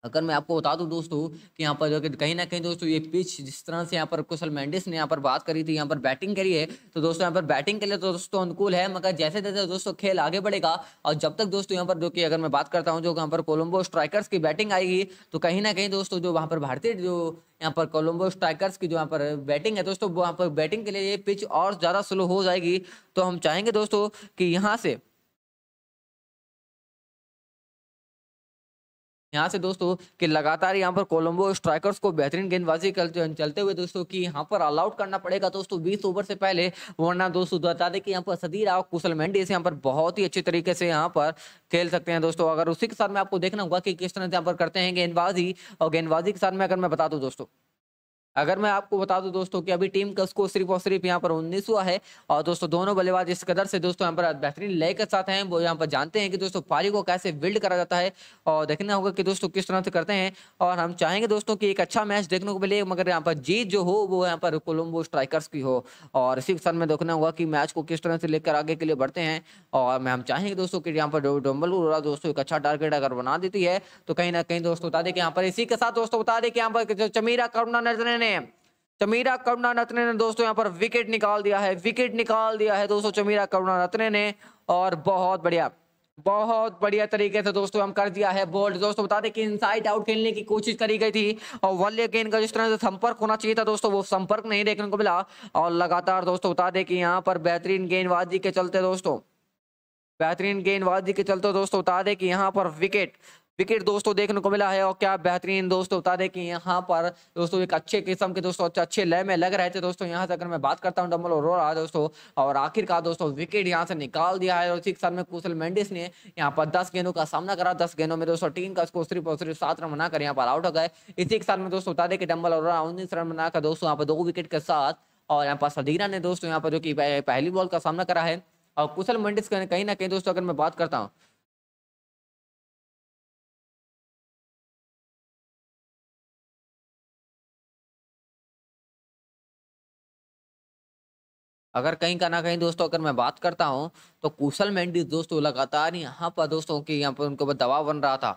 अगर मैं आपको बता दूं दोस्तों कि यहाँ पर जो कि कहीं ना कहीं दोस्तों ये पिच जिस तरह से यहाँ पर कुशल मैंडिस ने यहाँ पर बात करी थी यहाँ पर बैटिंग करी है तो दोस्तों यहाँ पर बैटिंग के लिए तो दोस्तों अनुकूल है मगर जैसे जैसे दोस्तों खेल आगे बढ़ेगा और जब तक दोस्तों यहाँ पर जो कि अगर मैं बात करता हूँ जो यहाँ पर कोलम्बो स्ट्राइकर्स की बैटिंग आएगी तो कहीं ना कहीं दोस्तों जो वहाँ पर भारतीय जो यहाँ पर कोलम्बो स्ट्राइकर्स की जो यहाँ पर बैटिंग है दोस्तों वहाँ पर बैटिंग के लिए ये पिच और ज़्यादा स्लो हो जाएगी तो हम चाहेंगे दोस्तों कि यहाँ से यहाँ से दोस्तों कि लगातार यहाँ पर कोलंबो स्ट्राइकर्स को बेहतरीन गेंदबाजी करते चलते हुए दोस्तों कि यहाँ पर ऑल आउट करना पड़ेगा दोस्तों 20 ओवर से पहले वरना दोस्तों बता दें कि यहाँ पर सदीर और कुशल मेंडिस यहाँ पर बहुत ही अच्छे तरीके से यहाँ पर खेल सकते हैं दोस्तों अगर उसी के साथ में आपको देखना होगा कि किस तरह से यहाँ पर करते हैं गेंदबाजी और गेंदबाजी के साथ में अगर मैं बता दूँ दोस्तों अगर मैं आपको बता दूं दोस्तों कि अभी टीम का स्कोर सिर्फ और सिर्फ यहाँ पर उन्नीस हुआ है और दोस्तों दोनों बल्लेबाज इस कदर से दोस्तों यहाँ पर बेहतरीन लय के साथ हैं वो यहाँ पर जानते हैं कि दोस्तों पारी को कैसे बिल्ड करा जाता है और देखना होगा कि दोस्तों किस तरह से करते हैं और हम चाहेंगे दोस्तों की एक अच्छा मैच देखने को मिले मगर यहाँ पर जीत जो हो वो यहाँ पर कोलम्बो स्ट्राइकर्स की हो और इसी के में देखना होगा कि मैच को किस तरह से लेकर आगे के लिए बढ़ते हैं और हम चाहेंगे दोस्तों की यहाँ पर डोम्बल दोस्तों एक अच्छा टारगेट अगर बना देती है तो कहीं ना कहीं दोस्तों बता दें कि यहाँ पर इसी के साथ दोस्तों बता दें कि यहाँ पर चमीरा करुणा नजर ने ने चमीरा करुणा रत्ने ने दोस्तों यहाँ पर विकेट निकाल दिया है विकेट निकाल दिया है दोस्तों चमीरा करुणा रत्ने ने और बहुत बढ़िया बहुत बढ़िया तरीके से दोस्तों हम कर दिया है बोल्ड दोस्तों बता दें कि इनसाइड आउट खेलने की कोशिश करी गई थी और वल्ले गेंद का जिस तरह से संपर्क होना चाहिए था दोस्तों वो संपर्क नहीं देखने को मिला और लगातार दोस्तों बता दें कि यहाँ पर बेहतरीन गेंदबाजी के चलते दोस्तों बेहतरीन गेंदबाजी के चलते दोस्तों बता दें कि यहाँ पर विकेट विकेट दोस्तों देखने को मिला है और क्या बेहतरीन दोस्तों बता दें कि यहाँ पर दोस्तों एक अच्छे किस्म के दोस्तों अच्छे अच्छे लय में लग रहे थे दोस्तों यहाँ से अगर मैं बात करता हूँ डबल ओवर दोस्तों और आखिरकार दोस्तों विकेट यहाँ से निकाल दिया है और इसी में कुशल मेंडिस ने यहाँ पर दस गेंदों का सामना करा दस गेंदों में दोस्तों टीम का स्कोर सिर्फ और सिर्फ सात रन बनाकर यहाँ पर आउट हो गए इसी के साथ में दोस्तों बता दें कि डम्बल और उन्नीस रन बनाकर दोस्तों यहाँ पर दो विकेट के साथ और यहाँ पर सदीरा ने दोस्तों यहाँ पर जो कि पहली बॉल का सामना करा है और कुशल मंडिस कहीं ना कहीं दोस्तों अगर मैं बात करता हूँ अगर कहीं का ना कहीं दोस्तों अगर मैं बात करता हूँ तो कुशल मेंडिस दोस्तों लगातार यहाँ पर दोस्तों के यहाँ पर उनके ऊपर दबाव बन रहा था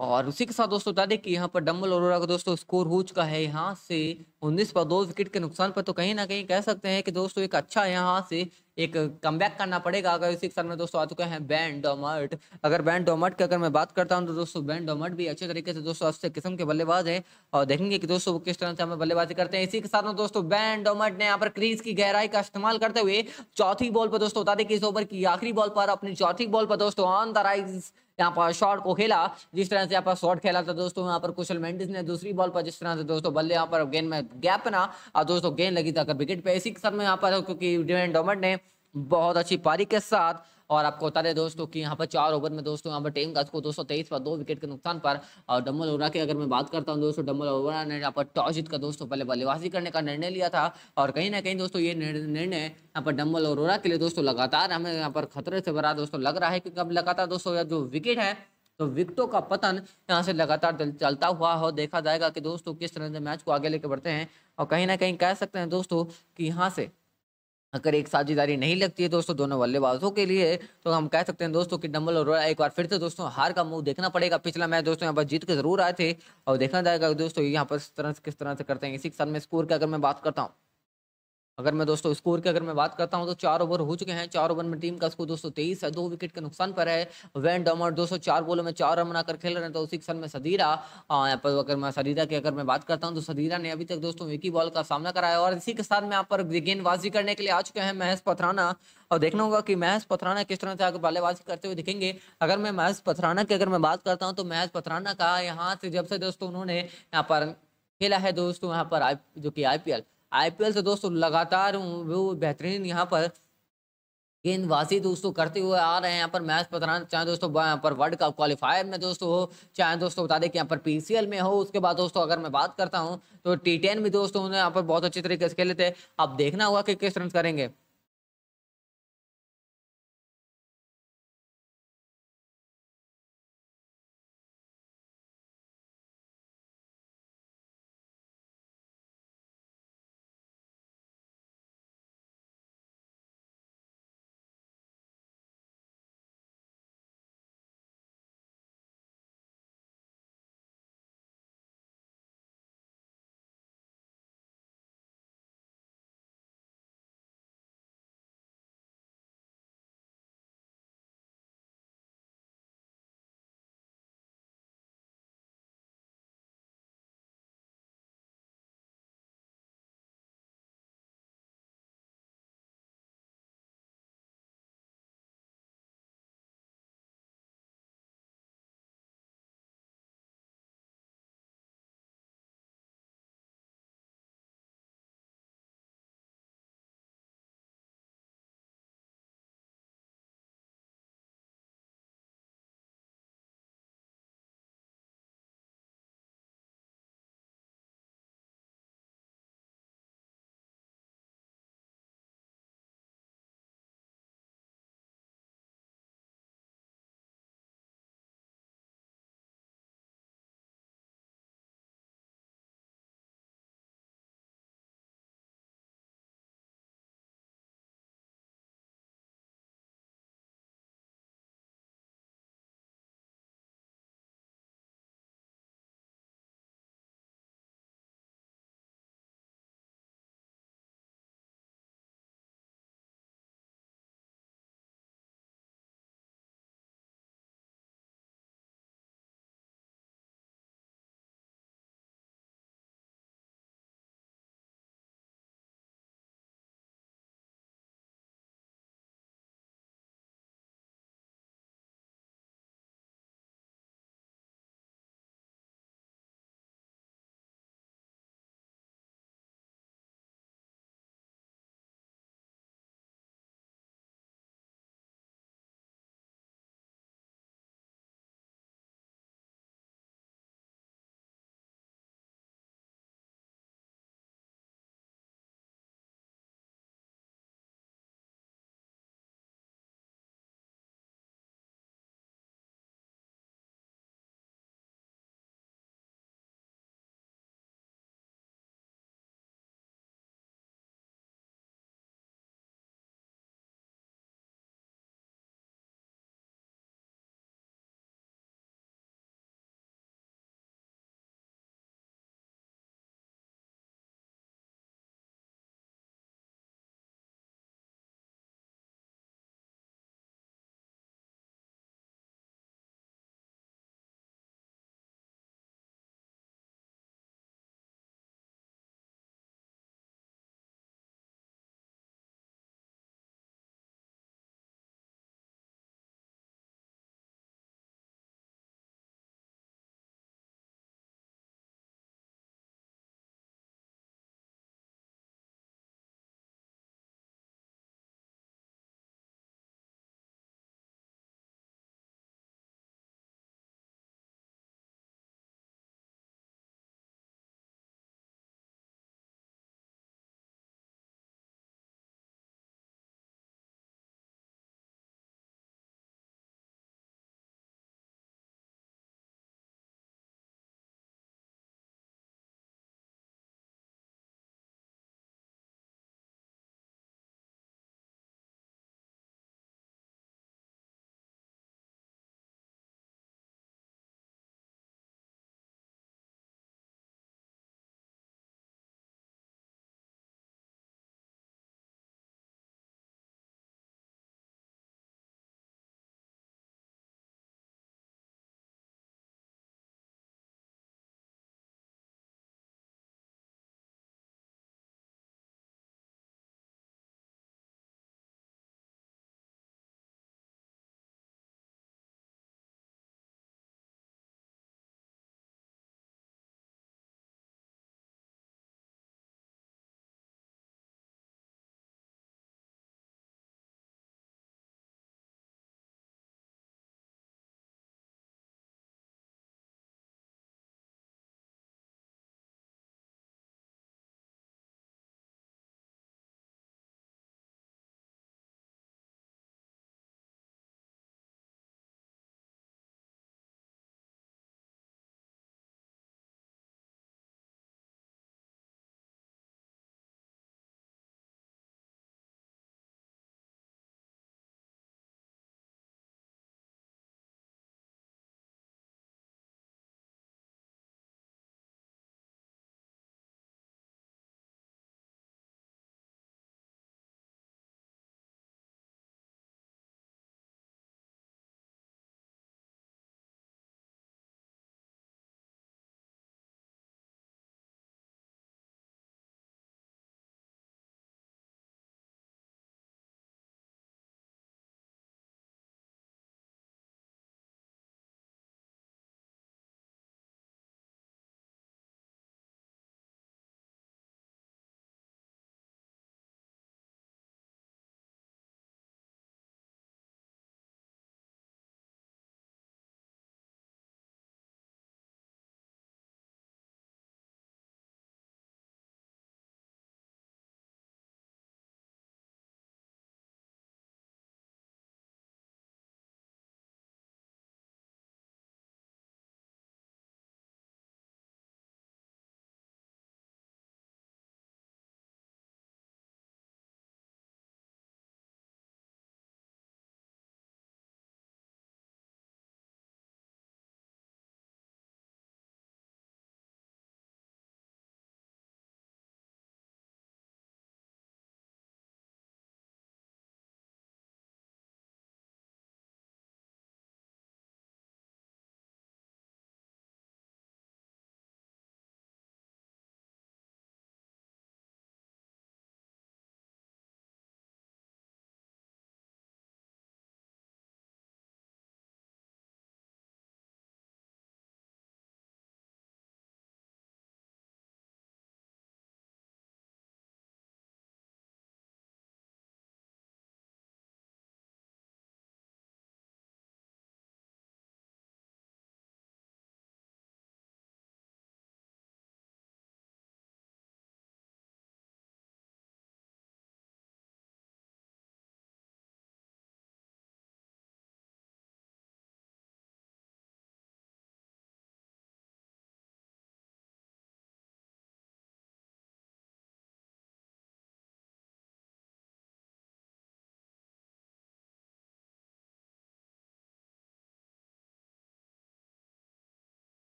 और उसी के साथ दोस्तों बता दें कि यहाँ पर डम्बल अरोरा का दोस्तों स्कोर हो चुका है यहाँ से उन्नीस पर दो विकेट के नुकसान पर तो कहीं ना कहीं कह सकते हैं कि दोस्तों एक अच्छा यहाँ से एक कम करना पड़ेगा अगर उसी के साथ में दोस्तों आ चुके हैं बैन डोमर्ट अगर बैन डोमर्ट की अगर मैं बात करता हूँ तो दोस्तों बैन डोमर्ट भी अच्छे तरीके से दोस्तों अच्छे किस्म के बल्लेबाज है और देखेंगे कि दोस्तों वो किस तरह से हमें बल्लेबाजी करते हैं इसी के साथ में दोस्तों बैन डोमर्ट ने यहाँ पर क्रीज की गहराई का इस्तेमाल करते हुए चौथी बॉल पर दोस्तों बता दें कि इस ओवर की आखिरी बॉल पर अपनी चौथी बॉल पर दोस्तों ऑन द राइज यहाँ पर शॉट को खेला जिस तरह से यहाँ पर शॉट खेला था दोस्तों यहाँ पर कुशल मेंडिस ने दूसरी बॉल पर जिस तरह से दोस्तों बल्ले यहाँ पर गेंद में गैप बना और दोस्तों गेंद लगी था विकेट पे इसी के साथ में यहाँ पर क्योंकि डोमेंट ने बहुत अच्छी पारी के साथ और आपको बता दें दोस्तों कि यहाँ पर चार ओवर में दोस्तों यहाँ पर टेम गज को दो पर दो विकेट के नुकसान पर और डम्बल ओवरा की अगर मैं बात करता हूँ दोस्तों डम्बल ओवरा ने यहाँ पर टॉस जीत कर दोस्तों पहले बल्लेबाजी करने का निर्णय लिया था और कहीं ना कहीं दोस्तों ये निर्णय यहाँ पर डम्बल ओवरा के लिए दोस्तों लगातार हमें यहाँ पर खतरे से भरा दोस्तों लग रहा है क्योंकि अब लगातार दोस्तों जो विकेट है तो विकटों का पतन यहाँ से लगातार चलता हुआ हो देखा जाएगा कि दोस्तों किस तरह से मैच को आगे लेके बढ़ते हैं और कहीं ना कहीं कह सकते हैं दोस्तों कि यहाँ से अगर एक साझेदारी नहीं लगती है दोस्तों दोनों बल्लेबाजों के लिए तो हम कह सकते हैं दोस्तों कि डम्बल और एक बार फिर से दोस्तों हार का मुंह देखना पड़ेगा पिछला मैच दोस्तों यहाँ पर जीत के जरूर आए थे और देखना जाएगा दोस्तों यहाँ पर किस तरह से किस तरह से करते हैं इसी के साथ में स्कोर की अगर मैं बात करता हूँ अगर मैं दोस्तों स्कोर की अगर मैं बात करता हूं तो चार ओवर हो चुके हैं चार ओवर में टीम का स्कोर दोस्तों तेईस है दो विकेट के नुकसान पर है वैन डॉमर सौ चार बॉलों में चार रन बनाकर खेल रहे हैं तो उसी क्षण में सदीरा यहाँ पर अगर मैं सदीरा की अगर मैं बात करता हूँ तो सदीरा ने अभी तक दोस्तों विकी बॉल का सामना कराया और इसी के साथ में यहाँ पर गेंदबाजी करने के लिए आ चुके हैं महेश पथराना और देखना होगा कि महेश पथराना किस तरह से आगे बल्लेबाजी करते हुए दिखेंगे अगर मैं महेश पथराना की अगर मैं बात करता हूँ तो महेश पथराना का यहाँ से जब से दोस्तों उन्होंने यहाँ पर खेला है दोस्तों यहाँ पर जो कि आई आईपीएल से दोस्तों लगातार वो बेहतरीन यहाँ पर गेंदबाजी दोस्तों करते हुए आ रहे हैं यहाँ पर मैच पता चाहे दोस्तों यहाँ पर वर्ल्ड कप क्वालिफायर में दोस्तों हो चाहे दोस्तों बता दें कि यहाँ पर पीसीएल में हो उसके बाद दोस्तों अगर मैं बात करता हूँ तो टी टेन दोस्तों यहाँ पर बहुत अच्छे तरीके से खेले थे अब देखना होगा कि किस रन करेंगे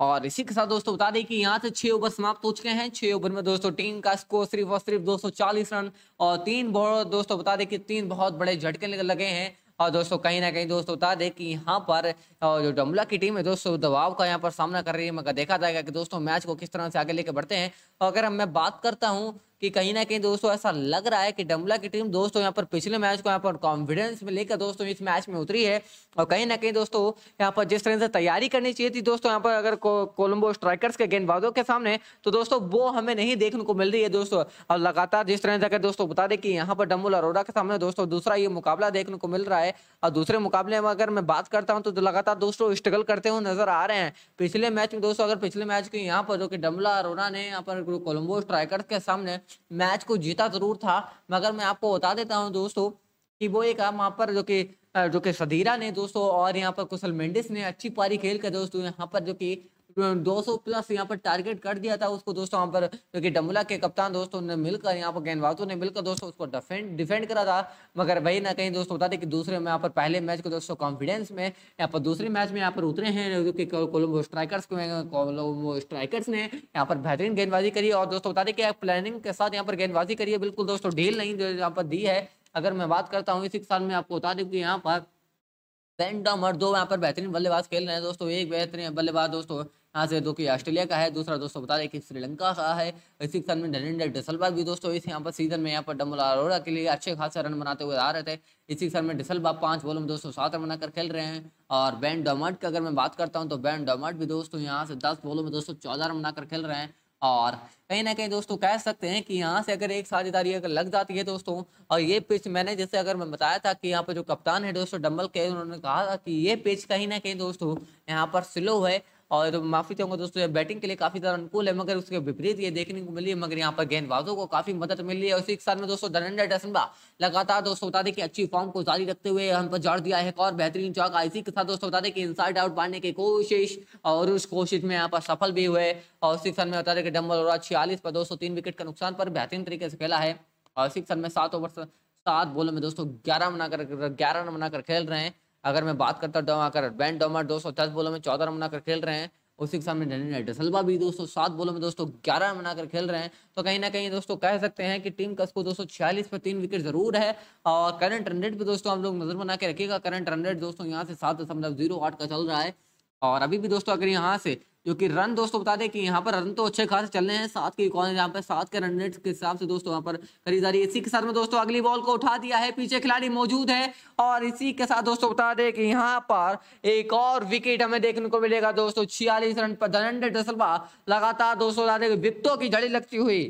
और इसी के साथ दोस्तों बता दें कि यहाँ से छह ओवर समाप्त हो चुके हैं छह ओवर में दोस्तों टीम का स्कोर सिर्फ और सिर्फ 240 रन और तीन बहुत दोस्तों बता दें कि तीन बहुत बड़े झटके लगे हैं और दोस्तों कहीं ना कहीं दोस्तों बता दें कि यहाँ पर जो डमला की टीम है दोस्तों दबाव का यहाँ पर सामना कर रही है मगर देखा जाएगा कि दोस्तों मैच को किस तरह से आगे लेके बढ़ते हैं और अगर मैं बात करता हूँ कि कहीं ना कहीं दोस्तों ऐसा लग रहा है कि डमला की टीम दोस्तों यहाँ पर पिछले मैच को यहाँ पर कॉन्फिडेंस में लेकर दोस्तों इस मैच में उतरी है और कहीं ना कहीं दोस्तों यहाँ पर जिस तरह से तैयारी करनी चाहिए थी दोस्तों यहाँ पर अगर को, कोलंबो स्ट्राइकर्स के गेंदबाजों के सामने तो दोस्तों वो हमें नहीं देखने को मिल रही है दोस्तों और लगातार जिस तरह से अगर दोस्तों बता दें कि यहाँ पर डम्बुल अरोड़ा के सामने दोस्तों दूसरा ये मुकाबला देखने को मिल रहा है और दूसरे मुकाबले में अगर मैं बात करता हूँ तो लगातार दोस्तों स्ट्रगल करते हुए नजर आ रहे हैं पिछले मैच में दोस्तों अगर पिछले मैच को यहाँ पर जो कि डम्बला अरोड़ा ने यहाँ पर कोलम्बो स्ट्राइकर्स के सामने मैच को जीता ज़रूर था मगर मैं आपको बता देता हूँ दोस्तों कि वो एक वहाँ पर जो कि जो कि सदीरा ने दोस्तों और यहाँ पर कुशल मेंडिस ने अच्छी पारी खेल कर दोस्तों यहाँ पर जो कि 200 प्लस यहाँ पर टारगेट कर दिया था उसको दोस्तों यहाँ पर क्योंकि डमुला के कप्तान दोस्तों ने मिलकर यहाँ पर गेंदबाजों ने मिलकर दोस्तों उसको डिफेंड डिफेंड करा था मगर वही ना कहीं दोस्तों बता दें कि दूसरे में यहाँ पर पहले मैच को दोस्तों कॉन्फिडेंस में यहाँ पर दूसरे मैच में यहाँ पर उतरे हैं कोलम्बो स्ट्राइकर्स कोलम्बो स्ट्राइकर्स ने यहाँ पर बेहतरीन गेंदबाजी करी और दोस्तों बता दें कि प्लानिंग के साथ यहाँ पर गेंदबाजी करिए बिल्कुल दोस्तों ढील नहीं यहाँ पर दी है अगर मैं बात करता हूँ इसी साल में आपको बता दें कि यहाँ पर वेंडम और दो यहाँ पर बेहतरीन बल्लेबाज खेल रहे हैं दोस्तों एक बेहतरीन बल्लेबाज दोस्तों यहाँ से दो की ऑस्ट्रेलिया का है दूसरा दोस्तों बता दें कि श्रीलंका का है इसी सन में नरेंद्र डिसलबा भी दोस्तों इस यहाँ पर सीजन में यहाँ पर डम्बल अरोड़ा के लिए अच्छे खासे रन बनाते हुए आ रहे थे इसी सन में डिसलबा पाँच बॉलों में दोस्तों सात रन बनाकर खेल रहे हैं और बैन डोमर्ट की अगर मैं बात करता हूँ तो बैन डोमर्ट भी दोस्तों यहाँ से दस बॉलों में दोस्तों चौदह रन बनाकर खेल रहे हैं और कहीं ना कहीं दोस्तों कह सकते हैं कि यहाँ से अगर एक साझेदारी अगर लग जाती है दोस्तों और ये पिच मैंने जैसे अगर मैं बताया था कि यहाँ पर जो कप्तान है दोस्तों डम्बल के उन्होंने कहा था कि ये पिच कहीं ना कहीं दोस्तों यहाँ पर स्लो है और माफी चाहूंगा दोस्तों बैटिंग के लिए काफी ज्यादा अनुकूल है मगर उसके विपरीत ये देखने को मिली है मगर यहाँ पर गेंदबाजों को काफी मदद मिली है उसी के साथ में दोस्तों धनंजय डसंबा लगातार दोस्तों बता दें कि अच्छी फॉर्म को जारी रखते हुए हम पर जोड़ दिया है और बेहतरीन चौक आईसी के साथ दोस्तों बता दें कि साइड आउट मारने की कोशिश और उस कोशिश में यहाँ पर सफल भी हुए और उसी के साथ में बता दें कि डम्बल और छियालीस पर दो तीन विकेट का नुकसान पर बेहतरीन तरीके से खेला है और उसी के साथ में सात ओवर सात बोलों में दोस्तों ग्यारह बनाकर ग्यारह रन बनाकर खेल रहे हैं अगर मैं बात करता हूँ अगर बैन डोमा दो सौ दस बोलो में चौदह रन बनाकर खेल रहे हैं उसी के सामने डेनिन एडसलवा भी सौ सात बोलो में दोस्तों ग्यारह रन बनाकर खेल रहे हैं तो कहीं ना कहीं दोस्तों कह सकते हैं कि टीम का स्कोर सौ छियालीस पर तीन विकेट जरूर है और करंट रन रेट भी दोस्तों हम लोग नजर बना के रखिएगा करंट रन रेट दोस्तों यहाँ से सात दशमलव जीरो आठ का चल रहा है और अभी भी दोस्तों अगर यहाँ से जो कि रन दोस्तों बता दें कि यहाँ पर रन तो अच्छे खासे चल रहे हैं सात के इकॉन यहाँ पर सात के रन रेट के हिसाब से दोस्तों यहाँ पर खरीदारी इसी के साथ में दोस्तों अगली बॉल को उठा दिया है पीछे खिलाड़ी मौजूद है और इसी के साथ दोस्तों बता दें कि यहाँ पर एक और विकेट हमें देखने को मिलेगा दोस्तों छियालीस रन पर धनंजय डसलवा लगातार दोस्तों बता दें विकटों की झड़ी लगती हुई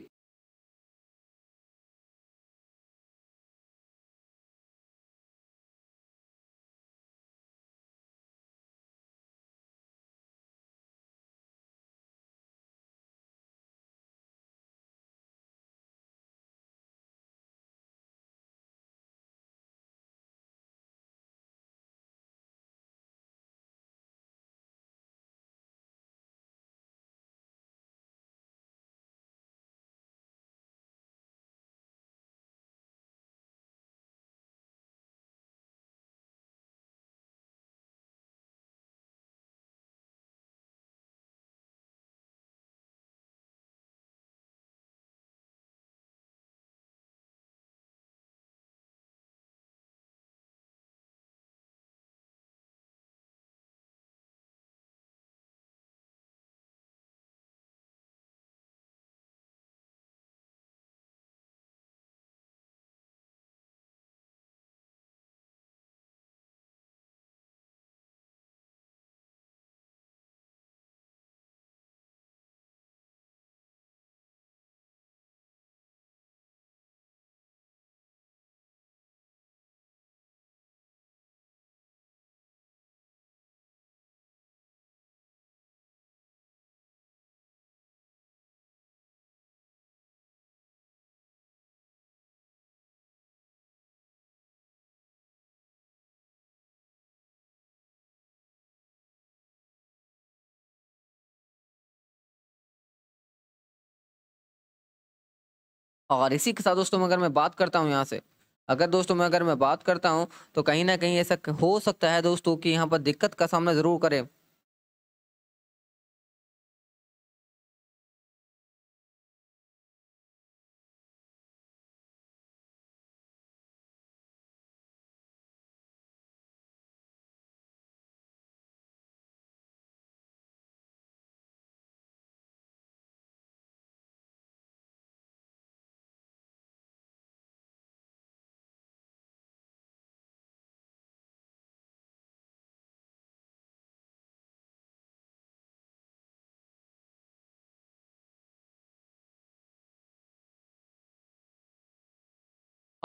और इसी के साथ दोस्तों अगर मैं बात करता हूँ यहाँ से अगर दोस्तों मैं अगर मैं बात करता हूँ तो कहीं ना कहीं ऐसा हो सकता है दोस्तों कि यहाँ पर दिक्कत का सामना ज़रूर करें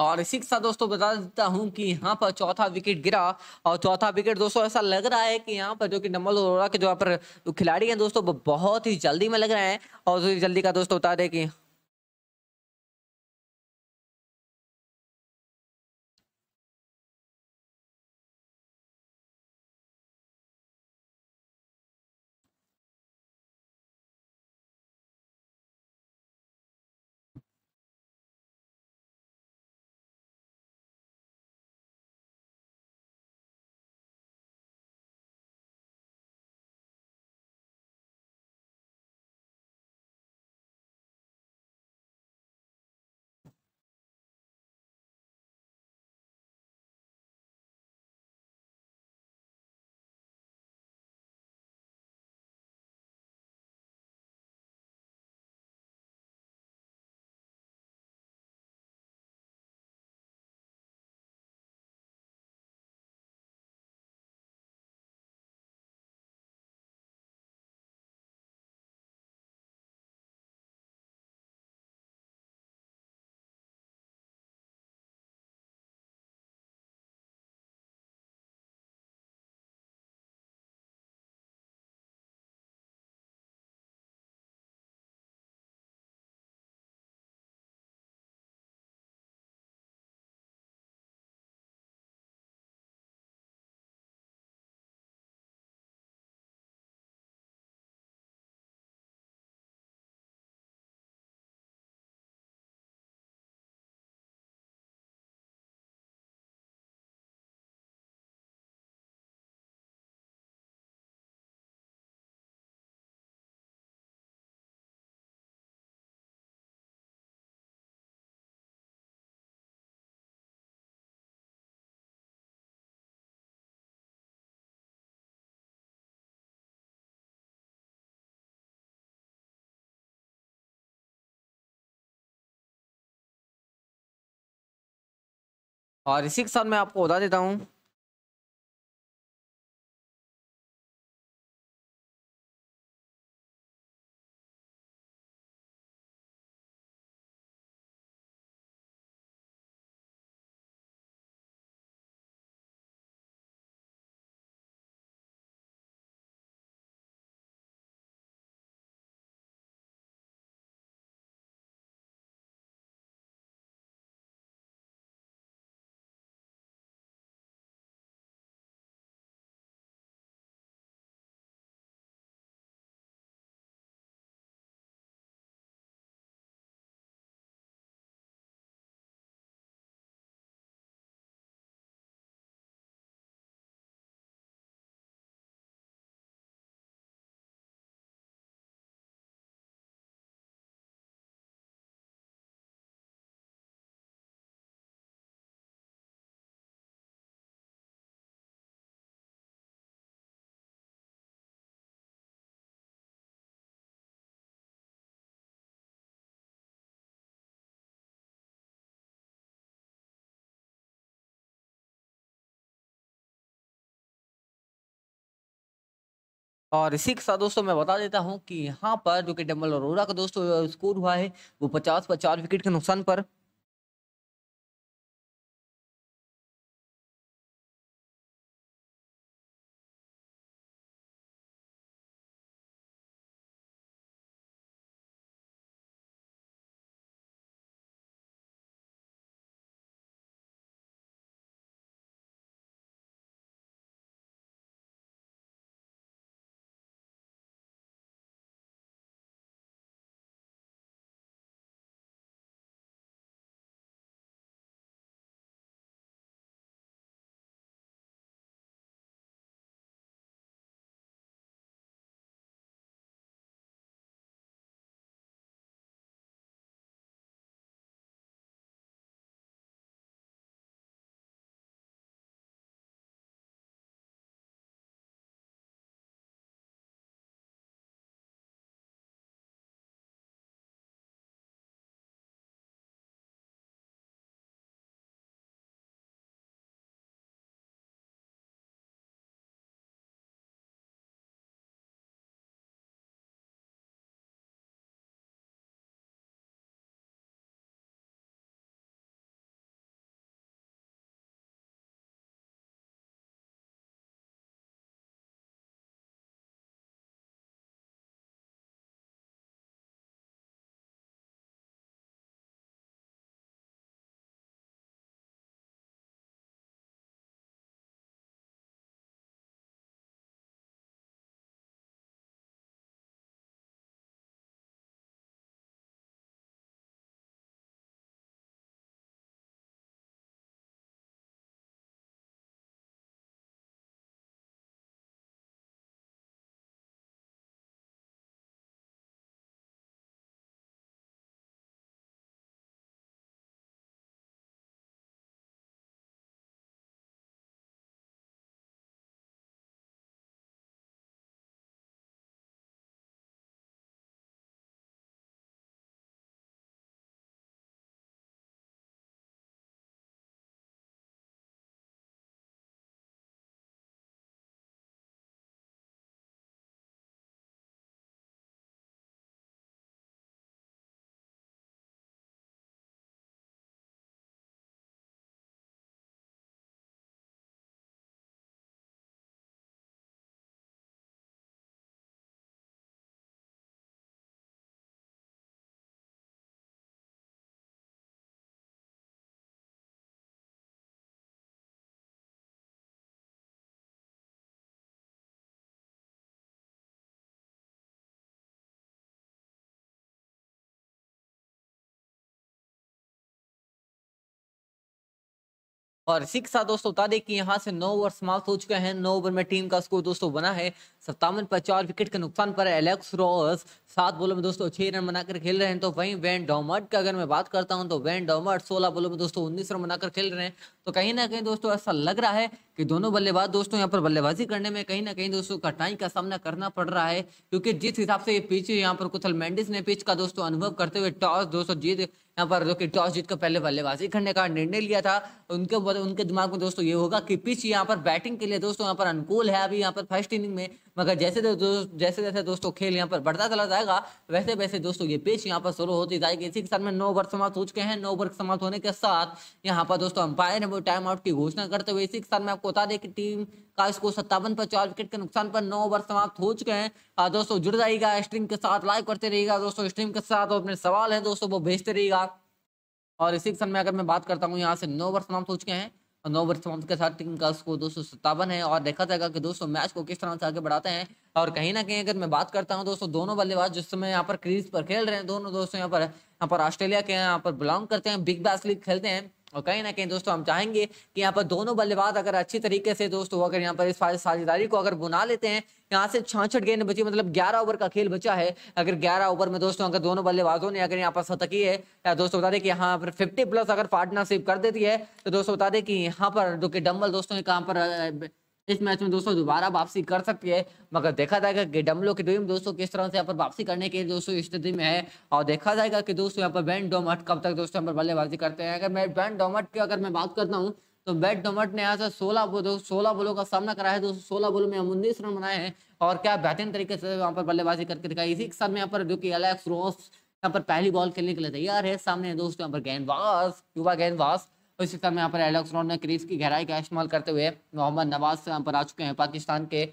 और इसी के साथ दोस्तों बता देता हूँ कि यहाँ पर चौथा विकेट गिरा और चौथा विकेट दोस्तों ऐसा लग रहा है कि यहाँ पर जो कि नमल अरोड़ा के जो यहाँ पर खिलाड़ी हैं दोस्तों बहुत ही जल्दी में लग रहे हैं और जल्दी का दोस्तों बता दें कि और इसी के साथ मैं आपको बता देता हूँ और इसी के साथ दोस्तों मैं बता देता हूं कि यहाँ पर जो कि डेमल अरोरा का दोस्तों स्कोर हुआ है वो पचास पचास चार विकेट के नुकसान पर और के साथ दोस्तों बता दें कि यहाँ से नौ ओवर समाप्त हो चुके हैं नौ ओवर में टीम का स्कोर दोस्तों बना है सत्तावन पर चार विकेट के नुकसान पर एलेक्स रॉस सात बॉलों में दोस्तों छह रन बनाकर खेल रहे हैं तो वहीं वैन डोमर्ट का अगर मैं बात करता हूँ तो वैन डोमर्ट सोलह बॉलों में दोस्तों उन्नीस रन बनाकर खेल रहे हैं तो कहीं ना कहीं दोस्तों ऐसा लग रहा है कि दोनों बल्लेबाज दोस्तों यहाँ पर बल्लेबाजी करने में कहीं ना कहीं दोस्तों कठिनाई का सामना करना पड़ रहा है क्योंकि जिस हिसाब से ये पिच यहाँ पर कुथल मैंडिस ने पिच का दोस्तों अनुभव करते हुए टॉस दोस्तों जीत यहाँ पर जो कि टॉस जीत कर पहले बल्लेबाजी करने का निर्णय लिया था उनके उनके दिमाग में दोस्तों ये होगा कि पिच यहाँ पर बैटिंग के लिए दोस्तों यहाँ पर अनुकूल है अभी यहाँ पर फर्स्ट इनिंग में मगर जैसे जैसे जैसे दोस्तों खेल यहाँ पर बढ़ता चला जाएगा वैसे वैसे दोस्तों ये पेच यहाँ पर शुरू होती जाएगी इसी के साथ में नौ ओवर समाप्त हो चुके हैं नौ ओवर समाप्त होने के साथ यहाँ पर दोस्तों अंपायर है वो टाइम आउट की घोषणा करते हुए इसी के साथ में आपको बता दें कि टीम का इसको सत्तावन पर चार विकेट के नुकसान पर नौ ओवर समाप्त हो चुके हैं दोस्तों जुड़ जाएगा स्ट्रीम के साथ लाइक करते रहेगा दोस्तों स्ट्रीम के साथ अपने सवाल है दोस्तों वो भेजते रहेगा और इसी के साथ में अगर मैं बात करता हूँ यहाँ से नौ ओवर समाप्त हो चुके हैं नौ ओवर समाप्त के साथ टीम का स्कोर दो है और देखा जाएगा कि दोस्तों मैच को किस तरह से आगे बढ़ाते हैं और कहीं ना कहीं अगर मैं बात करता हूं दोस्तों दोनों बल्लेबाज जिस समय यहाँ पर क्रीज पर खेल रहे हैं दोनों दोस्तों यहाँ पर यहाँ पर ऑस्ट्रेलिया के यहाँ पर बिलोंग करते हैं बिग बैस लीग खेलते हैं और कहीं ना कहीं दोस्तों हम चाहेंगे कि यहाँ पर दोनों बल्लेबाज अगर अच्छी तरीके से दोस्तों अगर यहाँ पर इस साझेदारी को अगर बुना लेते हैं यहाँ से छाछठ गेंद बची मतलब 11 ओवर का खेल बचा है अगर 11 ओवर में दोस्तों अगर दोनों बल्लेबाजों ने अगर यहाँ पर सतकी है या दोस्तों बता दें कि यहाँ पर 50 प्लस अगर पार्टनरशिप कर देती है तो दोस्तों बता दें कि यहाँ पर जो कि डम्बल दोस्तों कहाँ पर इस मैच में दोस्तों दोबारा वापसी कर सकती है मगर देखा जाएगा कि डमलो की टीम दोस्तों किस तरह से यहाँ पर वापसी करने के दोस्तों स्थिति में है और देखा जाएगा कि दोस्तों यहाँ पर बैन डोमट कब तक दोस्तों यहाँ पर बल्लेबाजी करते हैं अगर मैं बैन डोमट की अगर मैं बात करता हूँ तो बैट डोमट ने यहाँ से सोलह सोलह बोलों का सामना कराया है दोस्तों सोलह बोलों में हम उन्नीस रन बनाए हैं और क्या बेहतरीन तरीके से वहाँ पर बल्लेबाजी करके दिखाई इसी के साथ में यहाँ पर जो कि अलेक्स रोस यहाँ पर पहली बॉल खेलने के लिए तैयार है सामने दोस्तों यहाँ पर गेंदबाज युवा गेंदबाज तो इसी तरह यहाँ पर रॉन ने क्रीज की गहराई का इस्तेमाल करते हुए मोहम्मद नवाज यहाँ पर आ चुके हैं पाकिस्तान के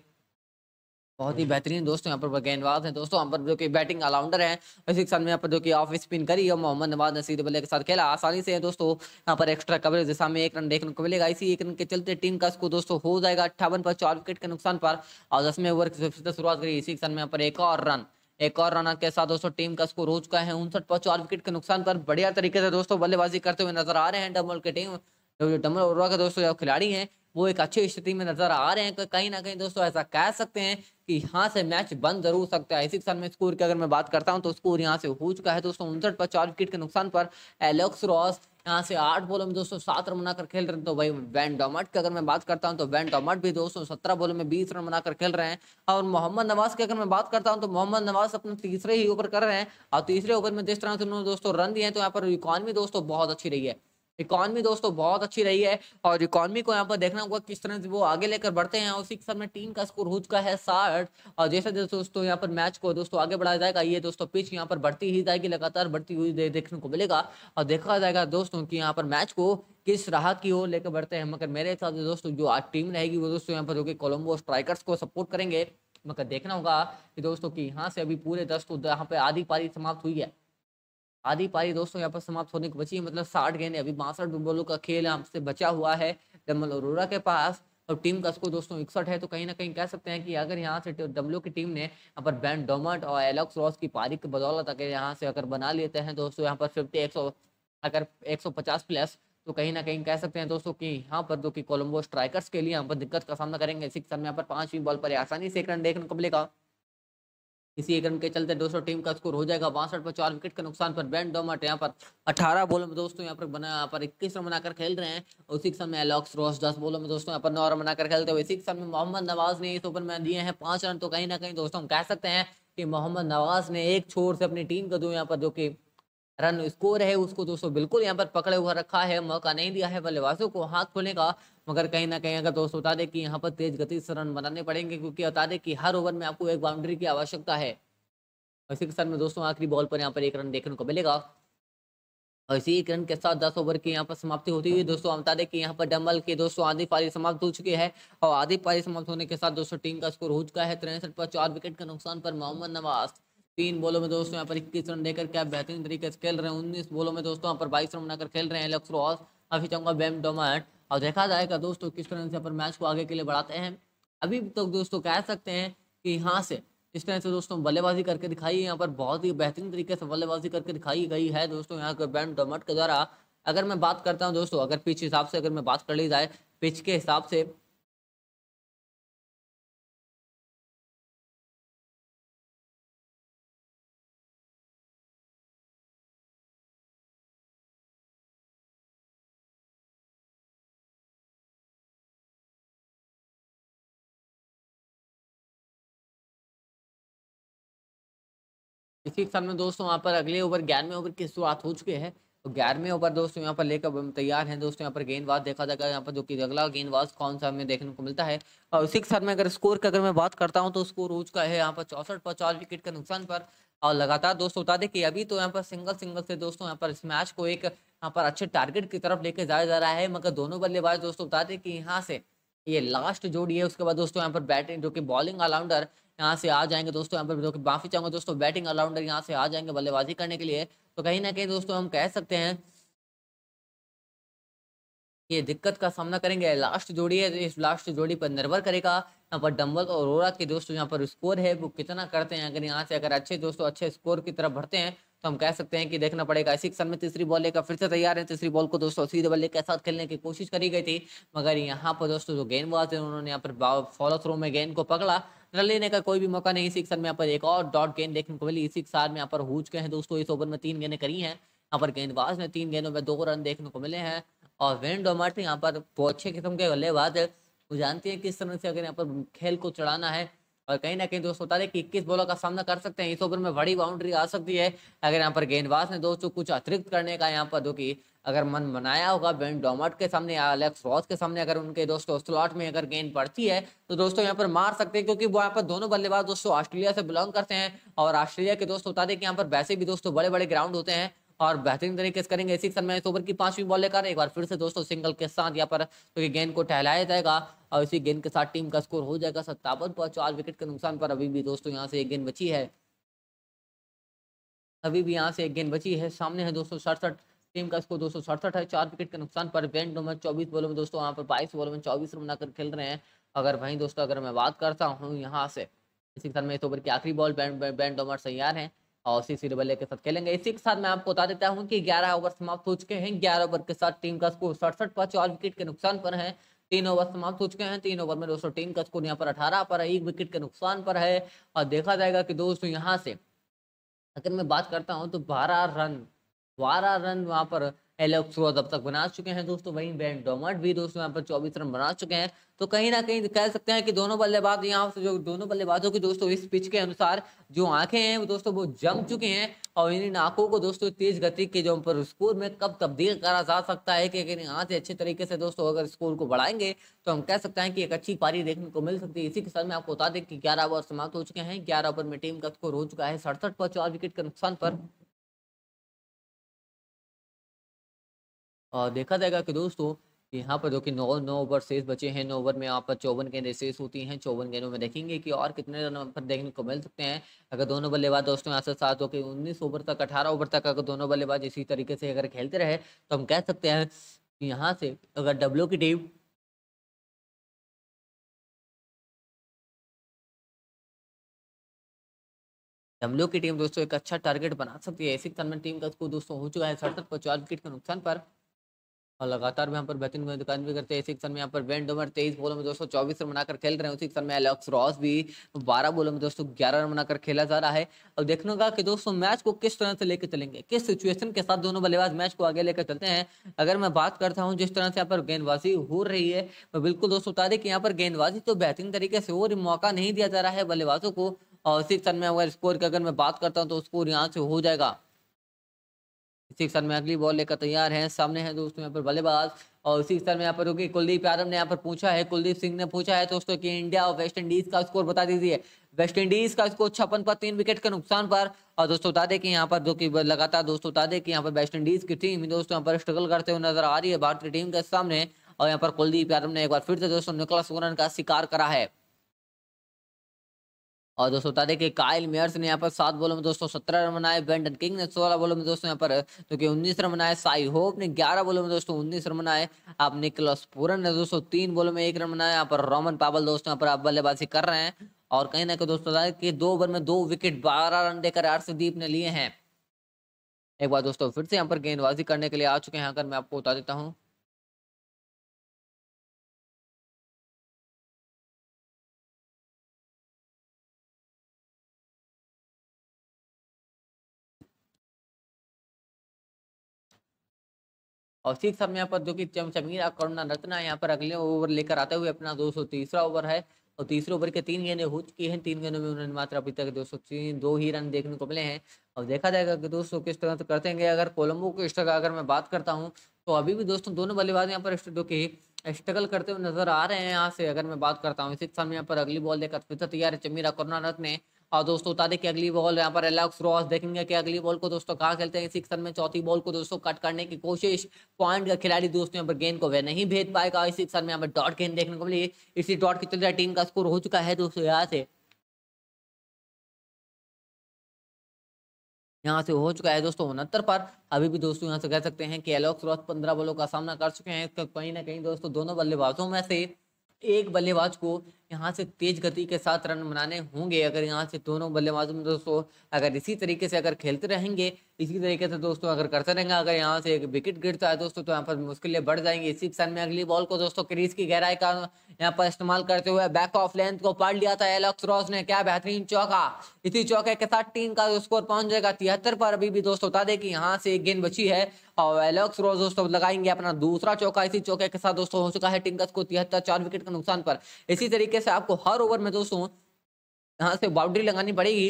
बहुत ही बेहतरीन दोस्तों यहाँ पर गेंदबाज हैं दोस्तों यहाँ पर जो कि बैटिंग ऑलराउंडर हैं इसी के साथ में यहाँ पर जो कि ऑफ स्पिन करी और मोहम्मद नवाज ने सीधे बल्ले के साथ खेला आसानी से है दोस्तों यहाँ पर एक्स्ट्रा कवरेज दिशा में एक रन देखने को मिलेगा इसी एक रन के चलते टीम का स्कोर दोस्तों हो जाएगा अट्ठावन पर चार विकेट के नुकसान पर और दसवें ओवर की शुरुआत करी इसी के साथ में यहाँ पर एक और रन एक और रन के साथ दोस्तों टीम का स्कोर हो चुका है उनसठ पर चार विकेट के नुकसान पर बढ़िया तरीके से दोस्तों बल्लेबाजी करते हुए नजर आ रहे हैं डबल की टीम जो डबल के दोस्तों जो खिलाड़ी हैं वो एक अच्छी स्थिति में नजर आ रहे हैं कहीं ना कहीं दोस्तों ऐसा कह सकते हैं कि यहाँ से मैच बंद जरूर सकता है इसी साल में स्कोर की अगर मैं बात करता हूँ तो स्कोर यहाँ से हो चुका है दोस्तों उनसठ पर चार विकेट के नुकसान पर एलेक्स रॉस यहाँ से आठ बॉलों में दोस्तों सात रन बनाकर खेल रहे हैं तो भाई वैन डोमट की अगर मैं बात करता हूँ तो वैन डोमट भी दोस्तों सत्रह बॉलों में बीस रन बनाकर खेल रहे हैं और मोहम्मद नवाज की अगर मैं बात करता हूँ तो मोहम्मद नवाज अपने तीसरे ही ओवर कर रहे हैं और तीसरे ओवर में जिस तरह से उन्होंने दोस्तों रन दिए हैं तो यहाँ पर इकॉनमी दोस्तों बहुत अच्छी रही है इकॉनमी दोस्तों बहुत अच्छी रही है और इकॉनमी को यहाँ पर देखना होगा किस तरह से वो आगे लेकर बढ़ते हैं उसी सिक्सर में टीम का स्कोर हो चुका है साठ और जैसे जैसे दोस्तों यहाँ पर मैच को दोस्तों आगे बढ़ाया जाएगा ये दोस्तों पिच यहाँ पर बढ़ती ही जाएगी लगातार बढ़ती हुई देखने को मिलेगा और देखा जाएगा दोस्तों की यहाँ पर मैच को किस राह की ओर लेकर बढ़ते हैं मगर मेरे हिसाब से दोस्तों जो आज टीम रहेगी वो दोस्तों यहाँ पर जो कि कोलम्बो स्ट्राइकर्स को सपोर्ट करेंगे मगर देखना होगा कि दोस्तों की यहाँ से अभी पूरे दस को तो यहाँ पे आधी पारी समाप्त हुई है आधी पारी दोस्तों यहाँ पर समाप्त होने की बची है मतलब साठ गेंदे अभी बासठ बॉलों का खेल हमसे बचा हुआ है डम्बल अरोरा के पास और टीम का स्कोर दोस्तों इकसठ है तो कहीं ना कहीं कह सकते हैं कि अगर यहाँ से डब्ल्यू की टीम ने यहाँ पर बैन डोमट और एलेक्स रॉस की पारी की बदौलत अगर यहाँ से अगर बना लेते हैं दोस्तों यहाँ पर फिफ्टी एक सौ अगर एक सौ पचास प्लस तो कहीं ना कहीं कह सकते हैं दोस्तों कि यहाँ पर जो कि कोलंबो स्ट्राइकर्स के लिए यहाँ पर दिक्कत का सामना करेंगे सिक्सर में यहाँ पर पांचवीं बॉल पर आसानी से एक रन देखने को मिलेगा इसी एक रन के चलते दोस्तों टीम का स्कोर हो जाएगा बासठ पर चार विकेट के नुकसान पर ब्रैंड डोमट यहाँ पर अठारह बॉलों में दोस्तों यहाँ पर बना यहाँ पर इक्कीस रन बनाकर खेल रहे हैं उसी के समय एलॉक्स रॉस दस बॉलों में दोस्तों यहाँ पर नौ रन बनाकर खेलते हुए इसी के समय मोहम्मद नवाज ने इस ओपन में दिए हैं पांच रन तो कहीं ना कहीं दोस्तों हम कह सकते हैं कि मोहम्मद नवाज ने एक छोर से अपनी टीम का जो यहाँ पर जो कि रन स्कोर है उसको दोस्तों बिल्कुल यहाँ पर पकड़े हुआ रखा है मौका नहीं दिया है बल्लेबाजों को हाथ खोलने का मगर कहीं ना कहीं अगर दोस्त बता दे कि यहाँ पर तेज गति से रन बनाने पड़ेंगे क्योंकि बता दे कि हर ओवर में आपको एक बाउंड्री की आवश्यकता है इसी के साथ में दोस्तों आखिरी बॉल पर यहाँ पर एक रन देखने को मिलेगा और इसी एक रन के साथ दस ओवर की यहाँ पर समाप्ति होती हुई दोस्तों बता दें कि यहाँ पर डम्बल के दोस्तों आधी पारी समाप्त हो चुकी है और आधी पारी समाप्त होने के साथ दोस्तों टीम का स्कोर हो चुका है तिरसठ पर चार विकेट के नुकसान पर मोहम्मद नवाज तीन बोलों में दोस्तों यहाँ पर इक्कीस रन के क्या बेहतरीन तरीके से खेल रहे हैं उन्नीस बोलो में दोस्तों यहाँ पर बाईस रन बनाकर खेल रहे हैं लक्स रॉस अभी चाहूंगा बैम डोमट और देखा जाएगा दोस्तों किस तरह से अपन मैच को आगे के लिए बढ़ाते हैं अभी तक तो दोस्तों कह सकते हैं कि यहाँ से इस तरह से दोस्तों बल्लेबाजी करके दिखाई यहाँ पर बहुत ही बेहतरीन तरीके से बल्लेबाजी करके दिखाई गई है दोस्तों यहाँ के बैंड डोमट के द्वारा अगर मैं बात करता हूँ दोस्तों अगर पिच हिसाब से अगर मैं बात कर ली जाए पिच के हिसाब से इसी के में दोस्तों यहाँ पर अगले ओवर ग्यारहवें ओवर की शुरुआत हो चुके हैं तो ग्यारहवें ओवर दोस्तों यहाँ पर लेकर हम तैयार हैं दोस्तों यहाँ पर गेंदबाज देखा जाएगा यहाँ पर जो कि अगला गेंदबाज कौन सा हमें देखने को मिलता है और उसी के साथ में अगर स्कोर की अगर मैं बात करता हूँ तो स्कोर हो चुका है यहाँ पर चौसठ पर चार विकेट के नुकसान पर और लगातार दोस्तों बता दें कि अभी तो यहाँ पर सिंगल सिंगल से दोस्तों यहाँ पर इस मैच को एक यहाँ पर अच्छे टारगेट की तरफ लेके जाया जा रहा है मगर दोनों बल्लेबाज दोस्तों बता दें कि यहाँ से ये लास्ट जोड़ी है उसके बाद दोस्तों यहाँ पर बैटिंग जो कि बॉलिंग ऑलराउंडर यहाँ से आ जाएंगे दोस्तों यहाँ पर जो तो कि माफी चाहूंगा दोस्तों बैटिंग ऑलराउंडर यहाँ से आ जाएंगे बल्लेबाजी करने के लिए तो कहीं ना कहीं दोस्तों हम कह सकते हैं ये दिक्कत का सामना करेंगे लास्ट जोड़ी है इस लास्ट जोड़ी पर निर्भर करेगा यहाँ पर डम्बल और रोरा के दोस्तों यहाँ पर स्कोर है वो कितना करते हैं अगर यहाँ से अगर अच्छे दोस्तों अच्छे स्कोर की तरफ बढ़ते हैं तो हम कह सकते हैं कि देखना पड़ेगा इसी क्षण में तीसरी बॉल लेकर फिर से तैयार है तीसरी बॉल को दोस्तों सीधे बल्ले के साथ खेलने की कोशिश करी गई थी मगर यहाँ पर दोस्तों जो गेंदबाज है उन्होंने यहाँ पर फॉलो थ्रो में गेंद को पकड़ा रन लेने का कोई भी मौका नहीं इसी क्षण में यहाँ पर एक और डॉट गेंद देखने को मिली इसी क्षण में यहाँ पर हूज चुके हैं दोस्तों इस ओवर में तीन गेंदें करी हैं यहाँ पर गेंदबाज ने तीन गेंदों में दो रन देखने को मिले हैं और वेन डोमर्ट यहाँ पर अच्छे किस्म के बल्लेबाज जानती है किस तरह से अगर यहाँ पर खेल को चढ़ाना है और कहीं ना कहीं दोस्तों बता दें कि इक्कीस बॉलों का सामना कर सकते हैं इस ओवर में बड़ी बाउंड्री आ सकती है अगर यहाँ पर गेंदबाज ने दोस्तों कुछ अतिरिक्त करने का यहाँ पर जो अगर मन बनाया होगा बेन डोमट के सामने या अलेक्स रॉस के सामने अगर उनके दोस्तों स्लॉट में अगर गेंद पड़ती है तो दोस्तों यहाँ पर मार सकते हैं क्योंकि वो यहाँ पर दोनों बल्लेबाज दोस्तों ऑस्ट्रेलिया से बिलोंग करते हैं और ऑस्ट्रेलिया के दोस्तों बता दें कि यहाँ पर वैसे भी दोस्तों बड़े बड़े ग्राउंड होते हैं और बेहतरीन तरीके से करेंगे इसी समय इस ओवर की पांचवी बॉल लेकर एक बार फिर से दोस्तों सिंगल के साथ यहाँ पर क्योंकि तो गेंद को टहलाया जाएगा और इसी गेंद के साथ टीम का स्कोर हो जाएगा सत्तावन पर चार विकेट के नुकसान पर अभी भी दोस्तों यहाँ से एक गेंद बची है अभी भी यहाँ से एक गेंद बची है सामने है दोस्तों सड़सठ टीम का स्कोर दो है चार विकेट के नुकसान पर बैंड डोमर चौबीस बॉलों में दोस्तों यहाँ पर बाईस बॉलों में चौबीस रन बनाकर खेल रहे हैं अगर वहीं दोस्तों अगर मैं बात करता हूँ यहाँ से इसी के साथ में इस ओवर की आखिरी बॉल बैन बैन डोमर तैयार हैं और उसी बल्ले के साथ खेलेंगे इसी के साथ मैं आपको बता देता हूँ कि ग्यारह ओवर समाप्त हो चुके हैं ग्यारह ओवर के साथ टीम का स्कोर सड़सठ पर चार विकेट के नुकसान पर है तीन ओवर समाप्त हो चुके हैं तीन ओवर में दोस्तों टीम का स्कोर यहाँ पर अठारह पर है एक विकेट के नुकसान पर है और देखा जाएगा कि दोस्तों यहाँ से अगर मैं बात करता हूँ तो बारह रन बारह रन वहाँ पर एलेक्स रोज अब तक बना चुके हैं दोस्तों वहीं वैन डोमट भी दोस्तों यहाँ पर चौबीस रन बना चुके हैं तो कहीं ना कहीं कह सकते हैं कि दोनों बल्लेबाज यहाँ से जो दोनों बल्लेबाजों की दोस्तों इस पिच के अनुसार जो आंखें हैं वो दोस्तों वो जम चुके हैं और इन आंखों को दोस्तों तेज गति के जो पर स्कोर में कब तब्दील करा जा सकता है कि अगर यहाँ से अच्छे तरीके से दोस्तों अगर स्कोर को बढ़ाएंगे तो हम कह सकते हैं कि एक अच्छी पारी देखने को मिल सकती है इसी के साथ में आपको बता दें कि ग्यारह ओवर समाप्त हो चुके हैं ग्यारह ओवर में टीम का स्कोर हो चुका है सड़सठ पर चार विकेट के नुकसान पर और देखा जाएगा कि दोस्तों यहाँ पर जो कि नौ नौ ओवर शेष बचे हैं नौ ओवर में यहाँ पर चौवन गेंदे शेष होती हैं चौवन गेंदों में देखेंगे कि और कितने रन पर देखने को मिल सकते हैं अगर दोनों बल्लेबाज दोस्तों यहाँ से हो कि उन्नीस ओवर तक अठारह ओवर तक अगर दोनों बल्लेबाज इसी तरीके से अगर खेलते रहे तो हम कह सकते हैं कि यहाँ से अगर डब्ल्यू की टीम डब्ल्यू की टीम दोस्तों एक अच्छा टारगेट बना सकती है ऐसी टीम का दोस्तों हो चुका है सड़सठ पचास विकेट के नुकसान पर और लगातार यहाँ पर बेहतरीन दुकान भी करते हैं इसी सेक्शन में यहाँ पर बेन डोमर तेईस बॉलों में दोस्तों चौबीस रन बनाकर खेल रहे हैं उसी सेक्शन में एलेक्स रॉस भी बारह बोलो में दोस्तों ग्यारह रन बनाकर खेला जा रहा है अब देखने का कि दोस्तों मैच को किस तरह से लेकर चलेंगे किस सिचुएशन के साथ दोनों बल्लेबाज मैच को आगे लेकर चलते हैं अगर मैं बात करता हूँ जिस तरह से यहाँ पर गेंदबाजी हो रही है मैं बिल्कुल दोस्तों बता दें कि यहाँ पर गेंदबाजी तो बेहतरीन तरीके से हो मौका नहीं दिया जा रहा है बल्लेबाजों को और उसी सेक्शन में अगर स्कोर की अगर मैं बात करता हूँ तो स्कोर यहाँ से हो जाएगा इसी साथ में अगली बॉल लेकर तैयार हैं सामने है दोस्तों यहाँ पर बल्लेबाज और इसी साथ में यहाँ पर रुके कुलदीप यादव ने यहाँ पर पूछा है कुलदीप सिंह ने पूछा है दोस्तों की इंडिया और वेस्ट इंडीज का स्कोर बता दीजिए वेस्ट इंडीज का स्कोर छप्पन पर तीन विकेट के नुकसान पर और दोस्तों बता दें कि यहाँ पर जो कि लगातार दोस्तों बता दें कि यहाँ पर वेस्ट इंडीज की टीम दोस्तों यहाँ पर स्ट्रगल करते हुए नजर आ रही है भारतीय टीम के सामने और यहाँ पर कुलदीप यादव ने एक बार फिर से दोस्तों निकोलस वोरन का शिकार करा है और दोस्तों बता दें कि कायल मेयर्स ने यहाँ पर सात बॉलों में दोस्तों सत्रह रन बनाए बेंडन किंग ने सोलह बॉलों में दोस्तों यहाँ पर तो कि उन्नीस रन बनाए साई होप ने ग्यारह बॉलों में दोस्तों उन्नीस रन बनाए आप निकलस पूरन ने दोस्तों तीन बॉलों में एक रन बनाया यहाँ पर रोमन पावल दोस्तों यहाँ पर आप बल्लेबाजी कर रहे हैं और कहीं ना कहीं दोस्तों बता कि दो ओवर में दो विकेट बारह रन देकर अर्शदीप ने लिए हैं एक बार दोस्तों फिर से यहाँ पर गेंदबाजी करने के लिए आ चुके हैं अगर मैं आपको बता देता हूँ और सिक्स अब यहाँ पर जो कि चमचमीर और करुणा रत्ना यहाँ पर अगले ओवर लेकर आते हुए अपना दो ओवर है और तीसरे ओवर के तीन गेंदे हो चुकी हैं तीन गेंदों में उन्होंने मात्र अभी तक दो सौ तीन दो ही रन देखने को मिले हैं और देखा जाएगा कि दोस्तों किस तरह से करते हैं अगर कोलंबो को स्ट्रगल अगर मैं बात करता हूँ तो अभी भी दोस्तों दोनों बल्लेबाज यहाँ पर जो कि स्ट्रगल करते हुए नजर आ रहे हैं यहाँ से अगर मैं बात करता हूँ सिक्स समय यहाँ पर अगली बॉल देखा फिर तैयार है चमीरा करुणा रत्न ने और दोस्तों बता दें कि अगली बॉल यहाँ पर एलेक्स रॉस देखेंगे कि अगली बॉल को दोस्तों कहाँ खेलते हैं सिक्स रन में चौथी बॉल को दोस्तों कट करने की कोशिश पॉइंट का खिलाड़ी दोस्तों यहाँ पर गेंद को वह नहीं भेज पाएगा इस रन में यहाँ पर डॉट गेंद देखने को मिली इसी डॉट के चलते टीम का स्कोर हो चुका है दोस्तों यहाँ से यहाँ से हो चुका है दोस्तों उनहत्तर पर अभी भी दोस्तों यहाँ से कह सकते हैं कि एलोक्स रॉस पंद्रह बॉलों का सामना कर चुके हैं तो कहीं ना कहीं दोस्तों दोनों बल्लेबाजों में से एक बल्लेबाज को यहाँ से तेज गति के साथ रन बनाने होंगे अगर यहाँ से दोनों बल्लेबाजों में दोस्तों अगर इसी तरीके से अगर खेलते रहेंगे इसी तरीके से दोस्तों अगर करते रहेंगे अगर यहाँ से एक विकेट गिरता है दोस्तों तो यहाँ पर मुश्किलें बढ़ जाएंगी इसी क्षण में अगली बॉल को दोस्तों क्रीज की गहराई का यहाँ पर इस्तेमाल करते हुए बैक ऑफ लेंथ को पाल लिया था एलॉक्स रॉस ने क्या बेहतरीन चौका इसी चौके के साथ टीम का स्कोर पहुंच जाएगा तिहत्तर पर अभी भी दोस्तों बता दें कि यहाँ से एक गेंद बची है और एलॉक्स रॉस दोस्तों लगाएंगे अपना दूसरा चौका इसी चौके के साथ दोस्तों हो चुका है टीम का स्कोर तिहत्तर चार विकेट का नुकसान पर इसी तरीके तरीके से आपको हर ओवर में दोस्तों यहाँ से बाउंड्री लगानी पड़ेगी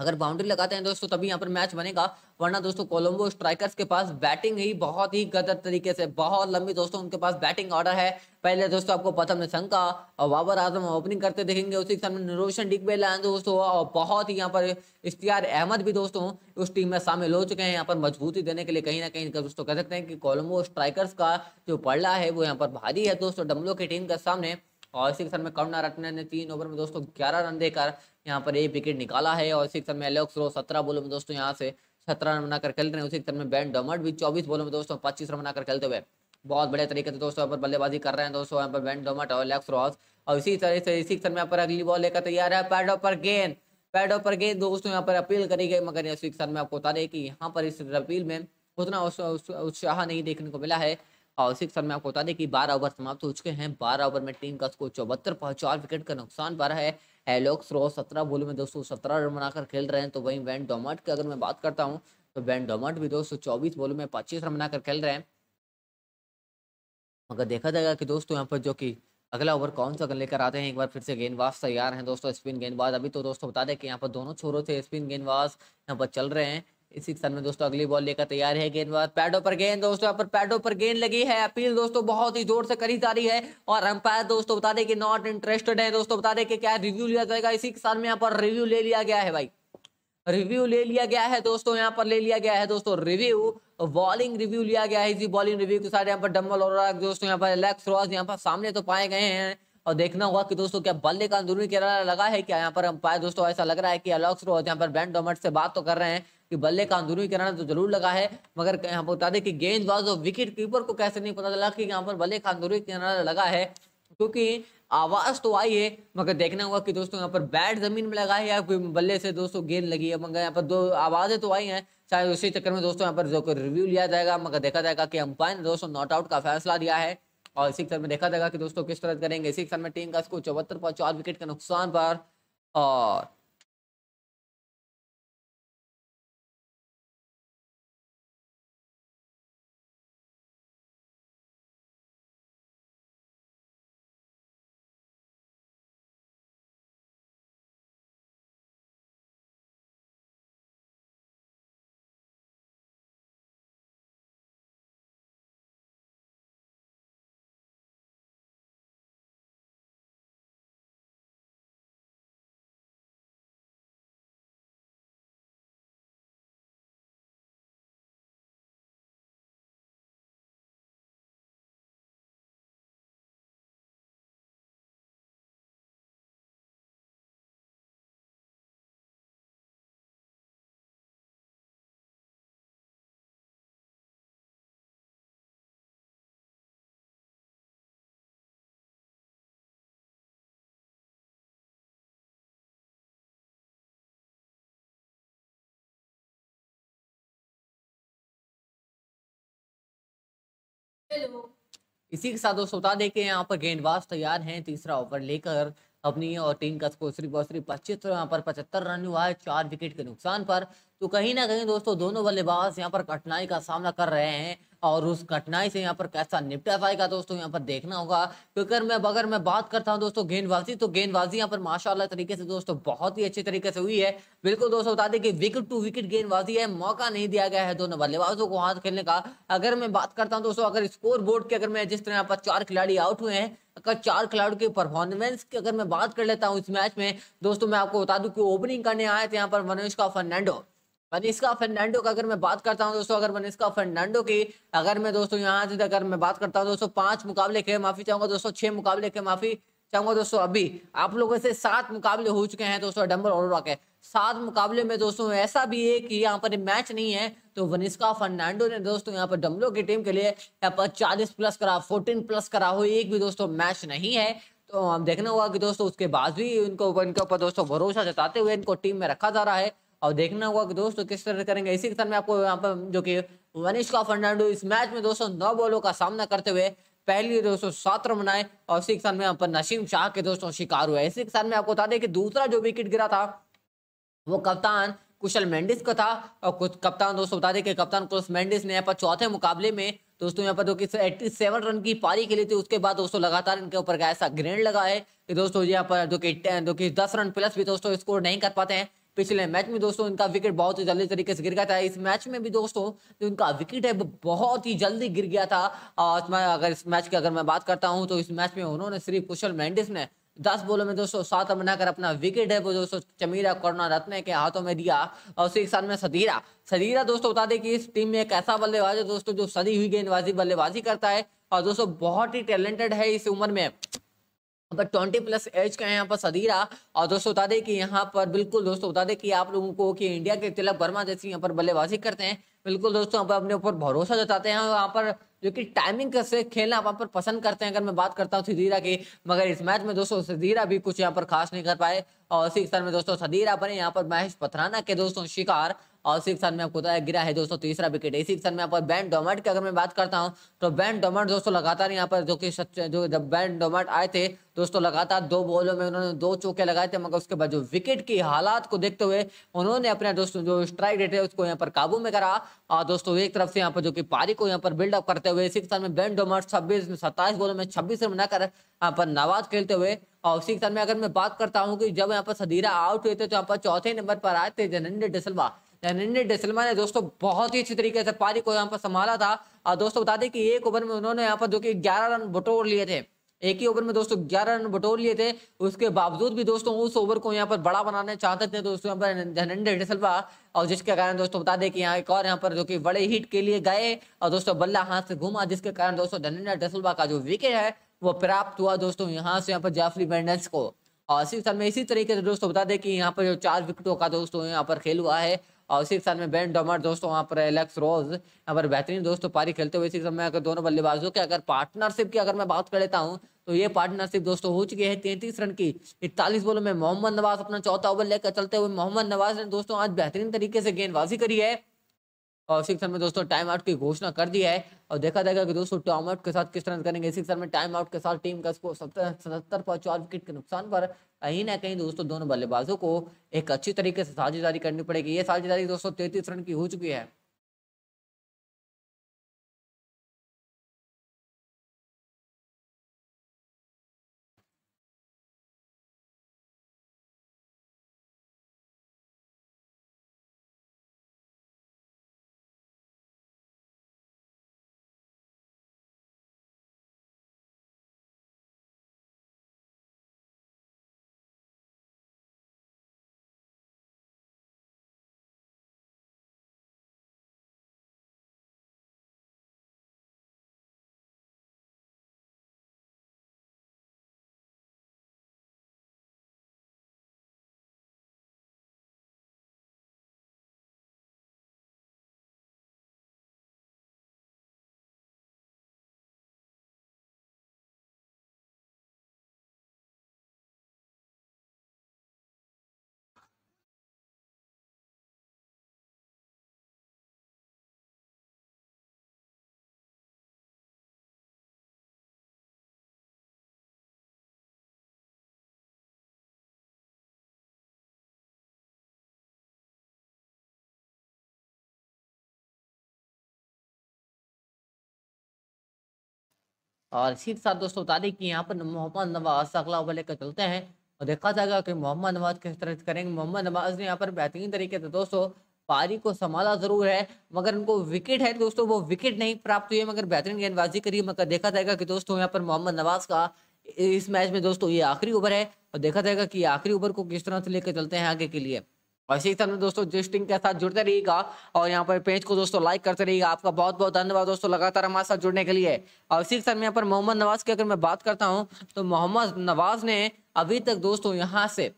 अगर बाउंड्री लगाते हैं दोस्तों तभी यहाँ पर मैच बनेगा वरना दोस्तों कोलंबो स्ट्राइकर्स के पास बैटिंग ही बहुत ही गदर तरीके से बहुत लंबी दोस्तों उनके पास बैटिंग ऑर्डर है पहले दोस्तों आपको प्रथम निशंका और बाबर आजम ओपनिंग करते देखेंगे उसी के सामने रोशन डिगबेला है दोस्तों और बहुत ही यहाँ पर इश्तियार अहमद भी दोस्तों उस टीम में शामिल हो चुके हैं यहाँ पर मजबूती देने के लिए कहीं ना कहीं दोस्तों कह सकते हैं कि कोलम्बो स्ट्राइकर्स का जो पड़ला है वो यहाँ पर भारी है दोस्तों डमलो की टीम के सामने और इसी के साथ में करुणा रत्न ने तीन ओवर में दोस्तों ग्यारह रन देकर यहाँ पर एक विकेट निकाला है और इसी के साथ में एलेक्स रो सत्रह बोलो में दोस्तों यहाँ से सत्रह रन बनाकर खेल रहे हैं उसी साथ में बैन डोमट भी चौबीस बॉलों में दोस्तों पच्चीस रन बनाकर खेलते हुए बहुत बढ़िया तरीके से दोस्तों यहाँ पर बल्लेबाजी कर रहे हैं दोस्तों यहाँ पर बैन डोमट और एलेक्स रॉस और इसी तरह से इसी तरह में यहाँ पर अगली बॉल लेकर तैयार है पैडो पर गेंद पैडो पर गेंद दोस्तों यहाँ पर अपील करी गई मगर इसी साथ में आपको बता दें कि यहाँ पर इस अपील में उतना उत्साह नहीं देखने को मिला है और सिक्स में आपको बता दें कि बारह ओवर समाप्त हो चुके हैं बारह ओवर में टीम का स्कोर चौहत्तर पहुंच चार विकेट का नुकसान बारह है एलोक्स रो सत्रह बोलो में दोस्तों सत्रह रन बनाकर खेल रहे हैं तो वहीं वैन डोमट की अगर मैं बात करता हूँ तो वैन डोमट भी दोस्तों चौबीस बोलो में पच्चीस रन बनाकर खेल रहे हैं मगर देखा जाएगा कि दोस्तों यहाँ पर जो कि अगला ओवर कौन सा लेकर आते हैं एक बार फिर से गेंदबाज तैयार हैं दोस्तों स्पिन गेंदबाज अभी तो दोस्तों बता दें कि यहाँ पर दोनों छोरों से स्पिन गेंदबाज यहाँ पर चल रहे हैं इसी के में दोस्तों अगली बॉल लेकर तैयार है गेंदबाज पैडो पर गेंद दोस्तों यहाँ पर पैडो पर गेंद लगी है अपील दोस्तों बहुत ही जोर से करी जा रही है और अंपायर दोस्तों बता दें कि नॉट इंटरेस्टेड है दोस्तों बता दें कि क्या रिव्यू लिया जाएगा इसी के में यहाँ पर रिव्यू ले लिया गया है भाई रिव्यू ले लिया गया है दोस्तों यहाँ पर ले लिया गया है दोस्तों रिव्यू बॉलिंग रिव्यू लिया गया है इसी बॉलिंग रिव्यू के साथ यहाँ पर डम्बल और दोस्तों यहाँ पर लेग्स रॉस यहाँ पर सामने तो पाए गए हैं और देखना होगा कि दोस्तों क्या बल्ले का अंदरूनी किराना लगा है क्या यहाँ पर अंपायर दोस्तों ऐसा लग रहा है कि अलॉक्स रोज यहाँ पर बैंड डोमट से बात तो कर रहे हैं कि बल्ले का अंदरूनी किनारा तो जरूर लगा है मगर यहाँ पर बता दें कि गेंदबाज और विकेट कीपर को कैसे नहीं पता चला कि यहाँ पर बल्ले का अंदरूनी किनारा लगा है क्योंकि आवाज़ तो आई है मगर देखना होगा कि दोस्तों यहाँ पर बैट ज़मीन में लगा है या कोई बल्ले से दोस्तों गेंद लगी है मगर यहाँ पर दो आवाज़ें तो आई हैं शायद उसी चक्कर में दोस्तों यहाँ पर जो रिव्यू लिया जाएगा मगर देखा जाएगा कि अंपायर ने दोस्तों नॉट आउट का फैसला दिया है और इसी में देखा जाएगा कि दोस्तों किस तरह करेंगे इसी में टीम का स्कोर चौहत्तर पर चार विकेट के नुकसान पर और इसी के साथ दोस्तों बता दें कि यहाँ पर गेंदबाज तैयार हैं तीसरा ओवर लेकर अपनी और टीम का स्कोर सिर्फ और सिर्फ पच्चीस यहाँ पर पचहत्तर रन हुआ है चार विकेट के नुकसान पर तो कहीं ना कहीं दोस्तों दोनों बल्लेबाज यहाँ पर कठिनाई का सामना कर रहे हैं और उस कठिनाई से यहाँ पर कैसा निपटा पाएगा दोस्तों यहाँ पर देखना होगा क्योंकि मैं अगर मैं बात करता हूँ दोस्तों गेंदबाजी तो गेंदबाजी यहाँ पर माशाला तरीके से दोस्तों बहुत ही अच्छे तरीके से हुई है बिल्कुल दोस्तों बता दें कि विकेट टू विकेट गेंदबाजी है मौका नहीं दिया गया है दोनों बल्लेबाजों को हाथ खेलने का अगर मैं बात करता हूँ दोस्तों अगर स्कोर बोर्ड की अगर मैं जिस तरह यहाँ पर चार खिलाड़ी आउट हुए हैं अगर चार खिलाड़ियों की परफॉर्मेंस की अगर मैं बात कर लेता हूँ इस मैच में दोस्तों मैं आपको बता दू कि ओपनिंग करने आए थे यहाँ पर मनुष्का का फर्नांडो वनिस्का फर्नांडो का अगर मैं बात करता हूँ दोस्तों अगर वनिस्का फर्नांडो की अगर मैं दोस्तों यहाँ से अगर मैं बात करता हूँ दोस्तों पांच मुकाबले के माफी चाहूंगा दोस्तों छह मुकाबले के माफी चाहूंगा दोस्तों अभी आप लोगों से सात मुकाबले हो चुके हैं दोस्तों डम्बर और के सात मुकाबले में दोस्तों ऐसा भी है कि यहाँ पर मैच नहीं है तो वनिस्का फर्नांडो ने दोस्तों यहाँ पर डम्बलो की टीम के लिए यहाँ पर चालीस प्लस करा फोर्टीन प्लस करा हो एक भी दोस्तों मैच नहीं है तो हम देखना होगा कि दोस्तों उसके बाद भी इनको इनके ऊपर दोस्तों भरोसा जताते हुए इनको टीम में रखा जा रहा है और देखना होगा कि दोस्तों किस तरह करेंगे इसी के साथ में आपको यहाँ पर जो कि वनिश्का फर्नांडो इस मैच में दोस्तों नौ बॉलों का सामना करते हुए पहली दोस्तों सात रन बनाए और इसी के साथ में यहाँ पर नसीम शाह के दोस्तों शिकार हुए इसी के साथ में आपको बता दें कि दूसरा जो विकेट गिरा था वो कप्तान कुशल मेंडिस का था और कप्तान दोस्तों बता दें कि कप्तान कुशल मेंडिस ने यहाँ पर चौथे मुकाबले में दोस्तों यहाँ पर दो एट्टी सेवन रन की पारी खेली थी उसके बाद दोस्तों लगातार इनके ऊपर का ऐसा ग्रेड लगा है कि दोस्तों यहाँ पर जो जो कि दस रन प्लस भी दोस्तों स्कोर नहीं कर पाते हैं पिछले मैच में दोस्तों इनका विकेट बहुत ही जल्दी तरीके से गिर गया था इस मैच में भी दोस्तों जो इनका विकेट है वो बहुत ही जल्दी गिर गया था और अगर इस मैच की अगर मैं बात करता हूँ तो इस मैच में उन्होंने श्री कुशल मैंडिस ने दस बोलों में दोस्तों सात रन बनाकर अपना विकेट है वो दोस्तों चमीरा करुणा रत्न के हाथों में दिया और उसी साल में सदीरा सदीरा दोस्तों बता दें कि इस टीम में एक ऐसा बल्लेबाज है दोस्तों जो सदी हुई गेंदबाजी बल्लेबाजी करता है और दोस्तों बहुत ही टैलेंटेड है इस उम्र में पर ट्वेंटी प्लस एज का यहाँ पर सदीरा और दोस्तों बता दें कि यहाँ पर बिल्कुल दोस्तों बता दें कि आप लोगों को कि इंडिया के तिलक वर्मा जैसे यहाँ पर बल्लेबाजी करते हैं बिल्कुल दोस्तों आप अपने ऊपर भरोसा जताते हैं और वहाँ पर जो कि टाइमिंग से खेलना वहाँ पर पसंद करते हैं अगर मैं बात करता हूँ सदीरा की मगर इस मैच में दोस्तों सदीरा भी कुछ यहाँ पर खास नहीं कर पाए और इसी स्तर में दोस्तों सदीरा बने यहाँ पर महेश पथराना के दोस्तों शिकार और उसी के में आपको गिरा है दोस्तों तीसरा विकेट इसी सन में यहाँ पर बैन डोमेट की अगर मैं बात करता हूँ तो बैन डोमेट दोस्तों लगातार यहाँ पर जो कि जो जब बैन डोमेट आए थे दोस्तों लगातार दो बॉलों में उन्होंने दो चौके लगाए थे मगर उसके बाद जो विकेट की हालात को देखते हुए उन्होंने अपने दोस्तों जो स्ट्राइक रेट है उसको यहाँ पर काबू में करा और दोस्तों एक तरफ से यहाँ पर जो कि पारी को यहाँ पर बिल्डअप करते हुए इसी सन में बैन डोमेट छब्बीस सत्ताईस बॉलों में छब्बीस रन बनाकर यहाँ पर नवाज खेलते हुए और उसी के साथ में अगर मैं बात करता हूँ कि जब यहाँ पर सदीरा आउट हुए थे तो यहाँ पर चौथे नंबर पर आए थे जनंद डिसलवा नरेंद्र डेसलमा ने दोस्तों बहुत ही अच्छी तरीके से पारी को यहाँ पर संभाला था और दोस्तों बता दें कि एक ओवर में उन्होंने यहाँ पर जो कि ग्यारह रन बटोर लिए थे एक ही ओवर में दोस्तों 11 रन बटोर लिए थे उसके बावजूद भी दोस्तों उस ओवर को यहाँ पर बड़ा बनाने चाहते थे दोस्तों यहाँ पर धनंजय डेसलवा और जिसके कारण दोस्तों बता दें कि यहाँ एक और यहाँ पर जो कि बड़े हिट के लिए गए और दोस्तों बल्ला हाथ से घूमा जिसके कारण दोस्तों धनंजय डेसलवा का जो विकेट है वो प्राप्त हुआ दोस्तों यहाँ से यहाँ पर जाफरी बैंडस को और इसी साल में इसी तरीके से दोस्तों बता दें कि यहाँ पर जो चार विकेटों का दोस्तों यहाँ पर खेल हुआ है और के साथ में बैन डोमर दोस्तों वहाँ पर एलेक्स रोज यहाँ पर बेहतरीन दोस्तों पारी खेलते हुए इसी समय अगर दोनों बल्लेबाजों के अगर पार्टनरशिप की अगर मैं बात कर लेता हूँ तो ये पार्टनरशिप दोस्तों हो चुकी है तैंतीस रन की इकतालीस बॉलों में मोहम्मद नवाज अपना चौथा ओवर लेकर चलते हुए मोहम्मद नवाज ने दोस्तों आज बेहतरीन तरीके से गेंदबाजी करी है और सिक्स में दोस्तों टाइम आउट की घोषणा कर दी है और देखा जाएगा कि दोस्तों टाइम आउट के साथ किस तरह करेंगे सिक्स में टाइम आउट के साथ टीम का स्कोर सत्तर सतहत्तर पर चार विकेट के नुकसान पर कहीं ना कहीं दोस्तों दोनों बल्लेबाजों को एक अच्छी तरीके से साझेदारी करनी पड़ेगी ये साझेदारी दोस्तों तैतीस रन की हो चुकी है और इसी के साथ दोस्तों बता दें कि यहाँ पर मोहम्मद नवाज से अगला ओवर लेकर चलते हैं और देखा जाएगा कि मोहम्मद नवाज किस तरह से करेंगे मोहम्मद नवाज ने यहाँ पर बेहतरीन तरीके से दोस्तों पारी को संभाला जरूर है मगर उनको विकेट है दोस्तों वो विकेट नहीं प्राप्त हुई मगर बेहतरीन गेंदबाजी करी मगर देखा जाएगा कि दोस्तों यहाँ पर मोहम्मद नवाज का इस मैच में दोस्तों ये आखिरी ओवर है और देखा जाएगा कि आखिरी ओवर को किस तरह से लेकर चलते हैं आगे के लिए और इसी तरह दोस्तों जिस्टिंग के साथ जुड़ते रहिएगा और यहाँ पर पेज को दोस्तों लाइक करते रहिएगा आपका बहुत बहुत धन्यवाद दोस्तों लगातार हमारे साथ जुड़ने के लिए और इसी तरह यहाँ पर मोहम्मद नवाज की अगर मैं बात करता हूँ तो मोहम्मद नवाज ने अभी तक दोस्तों यहाँ से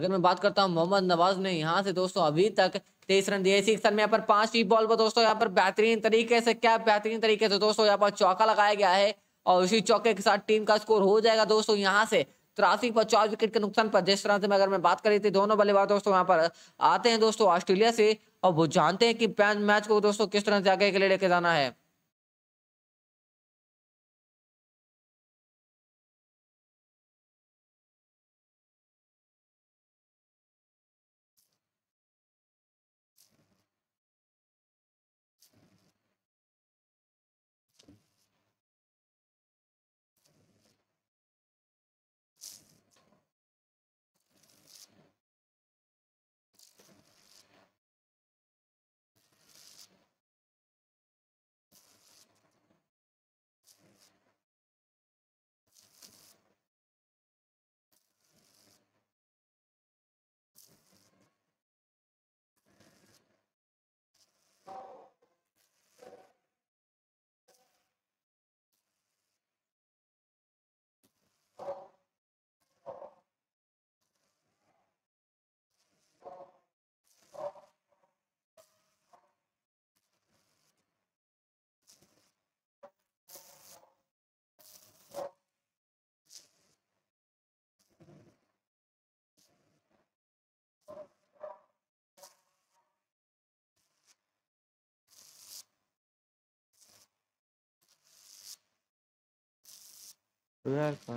अगर मैं बात करता हूँ मोहम्मद नवाज ने यहाँ से दोस्तों अभी तक तेईस रन दिए इसी में यहाँ पर पांच ही बॉल पर दोस्तों यहाँ पर बेहतरीन तरीके से क्या बेहतरीन तरीके से दोस्तों यहाँ पर चौका लगाया गया है और उसी चौके के साथ टीम का स्कोर हो जाएगा दोस्तों यहाँ से तिरासी पर चार विकेट के नुकसान पर जिस तरह से अगर मैं बात करी थी दोनों बल्लेबाज दोस्तों यहाँ पर आते हैं दोस्तों ऑस्ट्रेलिया से और वो जानते हैं कि मैच को दोस्तों किस तरह से आगे के लिए लेके जाना है 不要烦